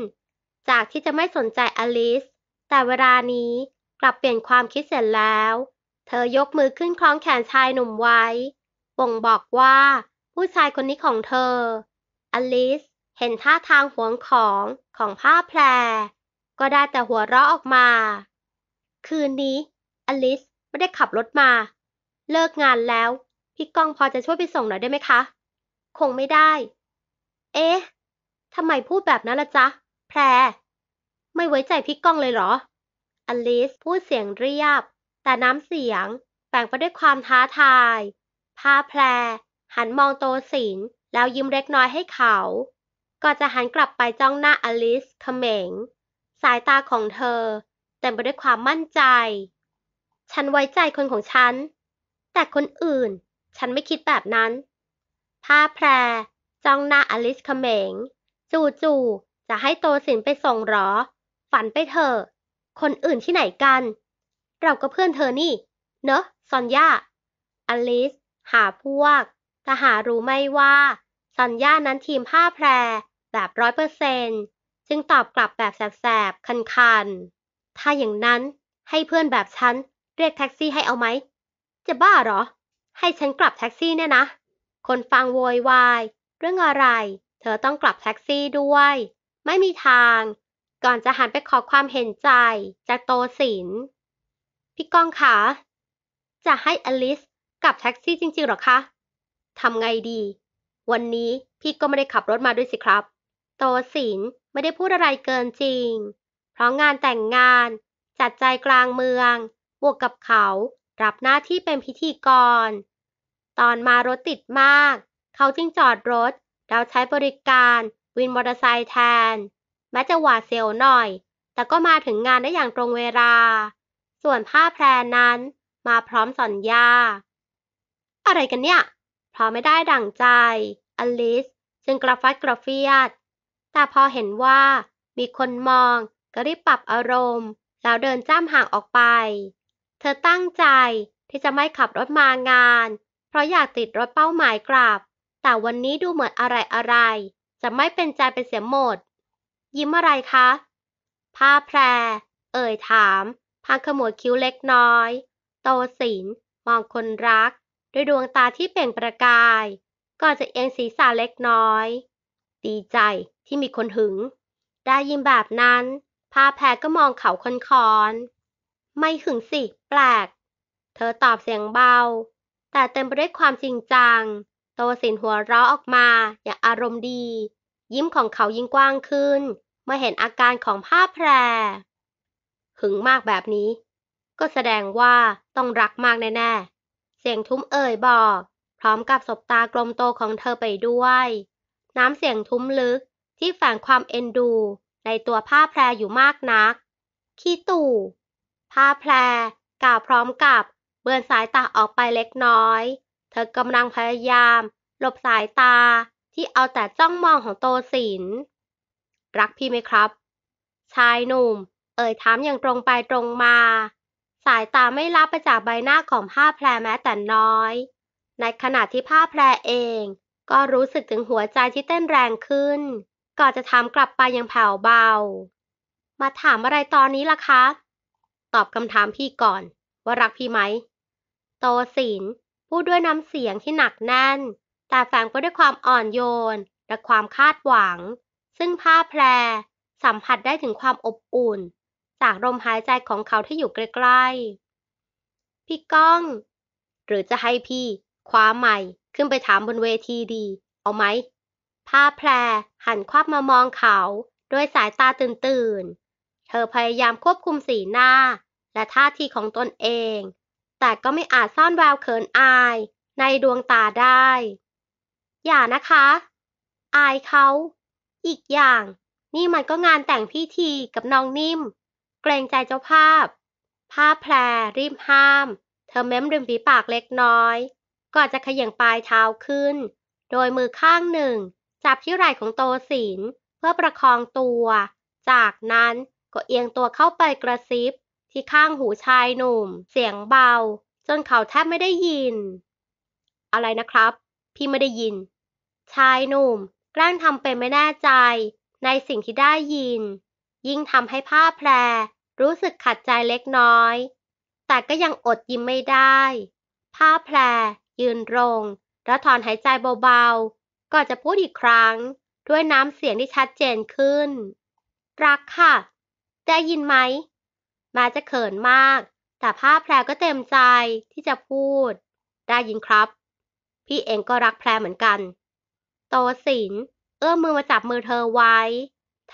จากที่จะไม่สนใจอลิส แต่เวลานี้กลับเปลี่ยนความคิดเสร็จแล้ว เธอยกมือขึ้นคล้องแขนชายหนุ่มไว้บ่งบอกว่าผู้ชายคนนี้ของเธอ อลิสเห็นท่าทางหวงของ ของผ้าแพร ก็ได้แต่หัวเราะออกมา คืนนี้ อลิสไม่ได้ขับรถมา เลิกงานแล้วพี่ก้องพอจะช่วยไปส่งหน่อยได้ไหมคะ คงไม่ได้ เอ๊ะทำไมพูดแบบนั้นล่ะจ๊ะ แพร ไม่ไว้ใจพี่ก้องเลยเหรอ อลิสพูดเสียงเรียบ แต่น้ำเสียงแฝงไปด้วยความท้าทาย ผ้าแพรหันมองโตสินแล้วยิ้มเล็กน้อยให้เขา ก็จะหันกลับไปจ้องหน้าอลิส เขม่งสายตาของเธอเต็มไปด้วยความมั่นใจ ฉันไว้ใจคนของฉัน แต่คนอื่น ฉันไม่คิดแบบนั้น ผ้าแพร จ้องหน้าอลิสเขม่งจู่ๆจะให้โตสินไปส่งหรอ ฝันไปเถอะ คนอื่นที่ไหนกัน เราก็เพื่อนเธอนี่ เนอะซอนยาอลิสหาพวกแต่หารู้ไม่ว่าสัญญานั้นทีมผ้าแพรแบบร้อยเปอร์เซนจึงตอบกลับแบบแสบๆคันๆถ้าอย่างนั้นให้เพื่อนแบบฉัน เรียกแท็กซี่ให้เอาไหม จะบ้าเหรอ ให้ฉันกลับแท็กซี่เนี่ยนะ คนฟังโวยวายเรื่องอะไร เธอต้องกลับแท็กซี่ด้วย ไม่มีทาง ก่อนจะหันไปขอความเห็นใจจากโตศินพี่กองคะจะให้อลิสกลับแท็กซี่จริงๆหรอคะทำไงดี วันนี้พี่ก็ไม่ได้ขับรถมาด้วยสิครับ โตสินไม่ได้พูดอะไรเกินจริง เพราะงานแต่งงาน จัดใจกลางเมืองบวกกับเขารับหน้าที่เป็นพิธีกร ตอนมารถติดมาก เขาจึงจอดรถเราใช้บริการวินมอเตอร์ไซค์แทน แม้จะหวาดเสียวหน่อย แต่ก็มาถึงงานได้อย่างตรงเวลา ส่วนผ้าแพรนั้นมาพร้อมสัญญาอะไรกันเนี่ยพราะไม่ได้ดั่งใจ อลิสจึงกระฟัดกระเฟียดแต่พอเห็นว่า มีคนมองก็รีบปรับอารมณ์ แล้วเดินจ้ามห่างออกไป เธอตั้งใจที่จะไม่ขับรถมางาน เพราะอยากติดรถเป้าหมายกลับ แต่วันนี้ดูเหมือนอะไรอะไร จะไม่เป็นใจเป็นเสียหมด ยิ้มอะไรคะ ผ้าแพร เอ่ยถามพางขมวดคิ้วเล็กน้อย โตสินมองคนรักด้วยดวงตาที่เปล่งประกายก่อนจะเอียงศีรษะเล็กน้อยดีใจที่มีคนหึง ได้ยินแบบนั้นพาแพรก็มองเขาคอนคอน ไม่หึงสิ แปลก เธอตอบเสียงเบา แต่เต็มไปด้วยความจริงจังตัวสินหัวเราะออกมา อย่างอารมณ์ดี ยิ้มของเขายิ่งกว้างขึ้น เมื่อเห็นอาการของผ้าแพร หึงมากแบบนี้ ก็แสดงว่าต้องรักมากแน่ๆเสียงทุ้มเอ่ยบอก พร้อมกับสบตากลมโตของเธอไปด้วย น้ำเสียงทุ้มลึกที่แฝงความเอ็นดูในตัวผ้าแพรอยู่มากนักขี้ตู่ผ้าแพร กล่าวพร้อมกับ เบือนสายตาออกไปเล็กน้อย เธอกำลังพยายามหลบสายตาที่เอาแต่จ้องมองของโตสินรักพี่ไหมครับ ชายหนุ่ม เอ่ยถามอย่างตรงไปตรงมาสายตาไม่ลับไปจากใบหน้าของผ้าแพรแม้แต่น้อย ในขณะที่ผ้าแพรเองก็รู้สึกถึงหัวใจที่เต้นแรงขึ้นก่อนจะถามกลับไปยังแผ่วเบา มาถามอะไรตอนนี้ล่ะคะ ตอบคำถามพี่ก่อน ว่ารักพี่ไหม โตสินพูดด้วยน้ำเสียงที่หนักแน่น แต่แฝงไปด้วยความอ่อนโยนและความคาดหวัง ซึ่งผ้าแพรสัมผัสได้ถึงความอบอุ่นจากลมหายใจของเขาที่อยู่ใกล้ ๆ พี่ก้อง หรือจะให้พี่ คว้าใหม่ขึ้นไปถามบนเวทีดี เอาไหมผ้าแพรหันควับมามองเขา ด้วยสายตาตื่นๆเธอพยายามควบคุมสีหน้า และท่าทีของตนเอง แต่ก็ไม่อาจซ่อนแววเขินอายในดวงตาได้ อย่านะคะ อายเขา อีกอย่าง นี่มันก็งานแต่งพิธีกับน้องนิ่มเกรงใจเจ้าภาพ ภาพแพรรีบห้าม เธอเม้มริมฝีปากเล็กน้อย ก่อนจะขย่งปลายเท้าขึ้น โดยมือข้างหนึ่ง จับที่ไหล่ของโตศิน เพื่อประคองตัว จากนั้นก็เอียงตัวเข้าไปกระซิบที่ข้างหูชายหนุ่ม เสียงเบา จนเขาแทบไม่ได้ยิน อะไรนะครับ พี่ไม่ได้ยิน ชายหนุ่มแกล้งทำเป็นไม่แน่ใจ ในสิ่งที่ได้ยิน ยิ่งทำให้ผ้าแพรรู้สึกขัดใจเล็กน้อย แต่ก็ยังอดยิ้มไม่ได้ ผ้าแพรยืนรง แล้วถอนหายใจเบาๆ ก็จะพูดอีกครั้ง ด้วยน้ำเสียงที่ชัดเจนขึ้น รักค่ะ ได้ยินไหม มาจะเขินมาก แต่ผ้าแพรก็เต็มใจที่จะพูด ได้ยินครับ พี่เองก็รักแพรเหมือนกัน โตสินเอื้อมมือมาจับมือเธอไว้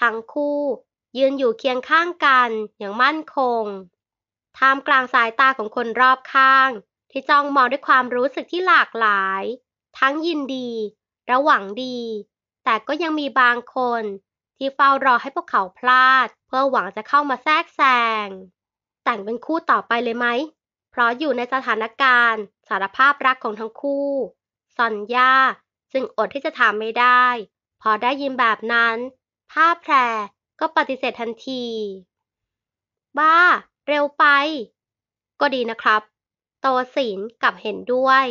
ทั้งคู่ยืนอยู่เคียงข้างกันอย่างมั่นคงท่ามกลางสายตาของคนรอบข้าง ที่จ้องมองด้วยความรู้สึกที่หลากหลาย ทั้งยินดีระหวังดี แต่ก็ยังมีบางคน ที่เฝ้ารอให้พวกเขาพลาด เพื่อหวังจะเข้ามาแทรกแซงแต่งเป็นคู่ต่อไปเลยไหม เพราะอยู่ในสถานการณ์ สารภาพรักของทั้งคู่ซอนย่าจึงอดที่จะถามไม่ได้ พอได้ยินแบบนั้นผ้าแพรก็ ปฏิเสธทันที บ้า เร็วไป ก็ดีนะครับ โตศิลกับเห็นด้วย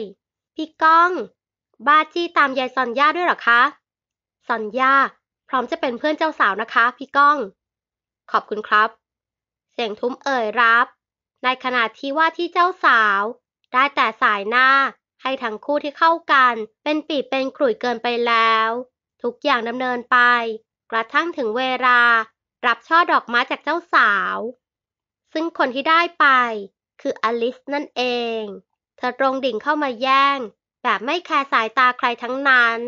พี่ก้อง บ้าจี้ตามยายซอนย่าด้วยหรอคะซอนย่าพร้อมจะเป็นเพื่อนเจ้าสาวนะคะ พี่ก้อง ขอบคุณครับ เสียงทุ้มเอ่ยรับ ในขณะที่ว่าที่เจ้าสาว ได้แต่สายหน้าให้ทั้งคู่ที่เข้ากัน เป็นปีเป็นกลุ่ยเกินไปแล้ว ทุกอย่างดำเนินไปกระทั่งถึงเวลารับช่อดอกไม้จากเจ้าสาว ซึ่งคนที่ได้ไปคืออลิสนั่นเอง เธอตรงดิ่งเข้ามาแย่ง แบบไม่แคร์สายตาใครทั้งนั้น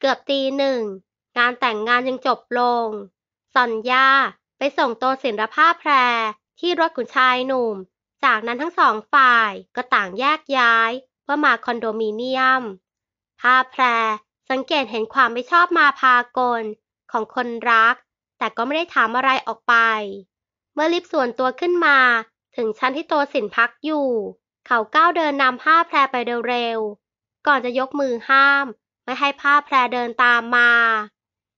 เกือบตีหนึ่งงานแต่งงานยังจบลงซอนยาไปส่งตัวศิลภาพแพรที่รถขุนชายหนุ่ม จากนั้นทั้งสองฝ่ายก็ต่างแยกย้ายเพื่อมาคอนโดมิเนียมภาพแพรสังเกตเห็นความไม่ชอบมาพากลของคนรัก แต่ก็ไม่ได้ถามอะไรออกไป เมื่อลิฟต์ส่วนตัวขึ้นมา ถึงชั้นที่โตสินพักอยู่ เขาก้าวเดินนำผ้าแพรไปเร็วๆ ก่อนจะยกมือห้ามไม่ให้ผ้าแพรเดินตามมา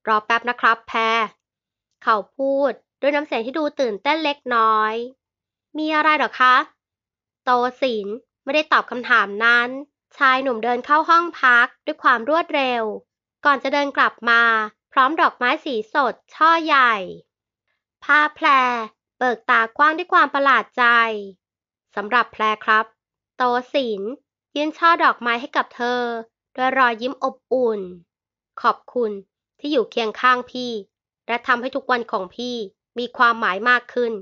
รอแป๊บนะครับแพร เขาพูดด้วยน้ำเสียงที่ดูตื่นเต้นเล็กน้อย มีอะไรหรอคะ โตสินไม่ได้ตอบคำถามนั้น ชายหนุ่มเดินเข้าห้องพักด้วยความรวดเร็ว ก่อนจะเดินกลับมาพร้อมดอกไม้สีสดช่อใหญ่ ผ้าแพรเบิกตากว้างด้วยความประหลาดใจ สำหรับแพรครับ โตศิลยื่นช่อดอกไม้ให้กับเธอ ด้วยรอยยิ้มอบอุ่น ขอบคุณที่อยู่เคียงข้างพี่ และทำให้ทุกวันของพี่มีความหมายมากขึ้น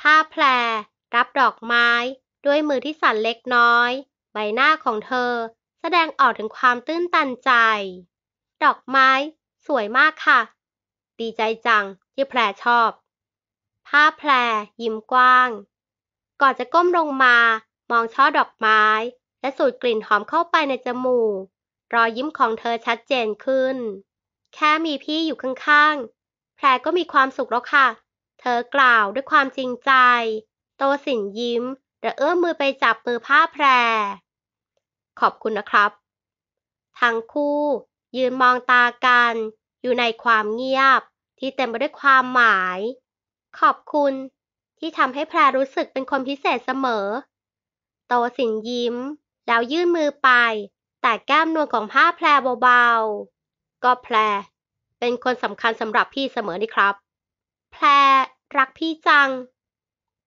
ผ้าแพรรับดอกไม้ด้วยมือที่สั่นเล็กน้อย ใบหน้าของเธอแสดงออกถึงความตื้นตันใจ ดอกไม้สวยมากค่ะ ดีใจจังที่แพรชอบ ผ้าแพร ยิ้มกว้าง ก่อนจะก้มลงมา มองช่อดอกไม้ และสูดกลิ่นหอมเข้าไปในจมูก รอยยิ้มของเธอชัดเจนขึ้น แค่มีพี่อยู่ข้างๆ แพรก็มีความสุขแล้วค่ะ เธอกล่าวด้วยความจริงใจ โตสินยิ้ม และเอื้อมมือไปจับมือผ้าแพร ขอบคุณนะครับ ทั้งคู่ ยืนมองตากันอยู่ในความเงียบที่เต็มไปด้วยความหมาย ขอบคุณที่ทำให้แพรรู้สึกเป็นคนพิเศษเสมอ โตสินยิ้ม แล้วยื่นมือไป แต่แก้มนวลของผ้าแพรเบาๆ ก็แพร เป็นคนสำคัญสำหรับพี่เสมอนี่ครับ แพรรักพี่จัง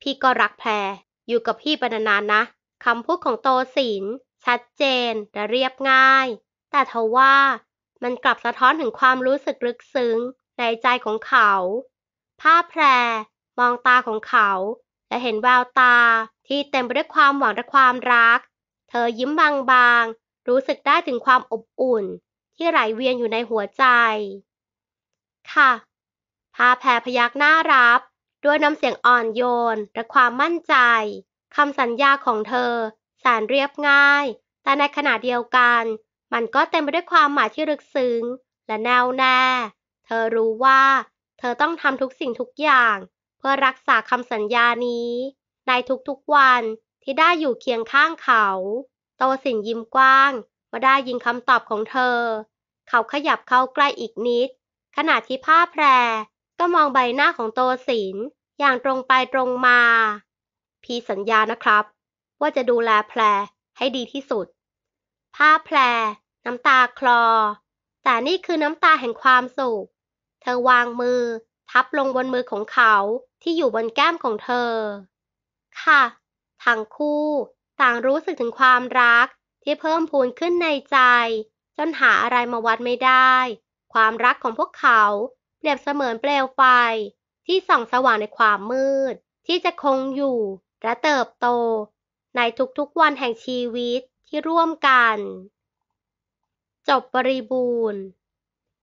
พี่ก็รักแพรอยู่กับพี่ไปนานๆนะคำพูดของโตสิน ชัดเจนและเรียบง่าย แต่ทว่ามันกลับสะท้อนถึงความรู้สึกลึกซึ้งในใจของเขา ผ้าแพร มองตาของเขา และเห็นแววตาที่เต็มไปด้วยความหวังและความรัก เธอยิ้มบาง ๆ รู้สึกได้ถึงความอบอุ่น ที่ไหลเวียนอยู่ในหัวใจ ค่ะ ผ้าแพรพยักหน้ารับ ด้วยน้ำเสียงอ่อนโยนและความมั่นใจ คำสัญญาของเธอแสนเรียบง่าย แต่ในขณะเดียวกันมันก็เต็มไปด้วยความหมายที่ลึกซึ้งและแน่วแน่ เธอรู้ว่าเธอต้องทำทุกสิ่งทุกอย่าง เพื่อรักษาคำสัญญานี้ ในทุกๆวันที่ได้อยู่เคียงข้างเขา โตสินยิ้มกว้างเมื่อได้ยินคำตอบของเธอ เขาขยับเข้าใกล้อีกนิด ขณะที่ผ้าแพรก็มองใบหน้าของโตสินอย่างตรงไปตรงมา พี่สัญญานะครับ ว่าจะดูแลแพรให้ดีที่สุด ผ้าแพรน้ำตาคลอ แต่นี่คือน้ำตาแห่งความสุข เธอวางมือทับลงบนมือของเขาที่อยู่บนแก้มของเธอ ค่ะ ทั้งคู่ต่างรู้สึกถึงความรักที่เพิ่มพูนขึ้นในใจ จนหาอะไรมาวัดไม่ได้ ความรักของพวกเขาเปรียบเสมือนเปลวไฟที่ส่องสว่างในความมืดที่จะคงอยู่และเติบโตในทุกๆวันแห่งชีวิตที่ร่วมกันจบบริบูรณ์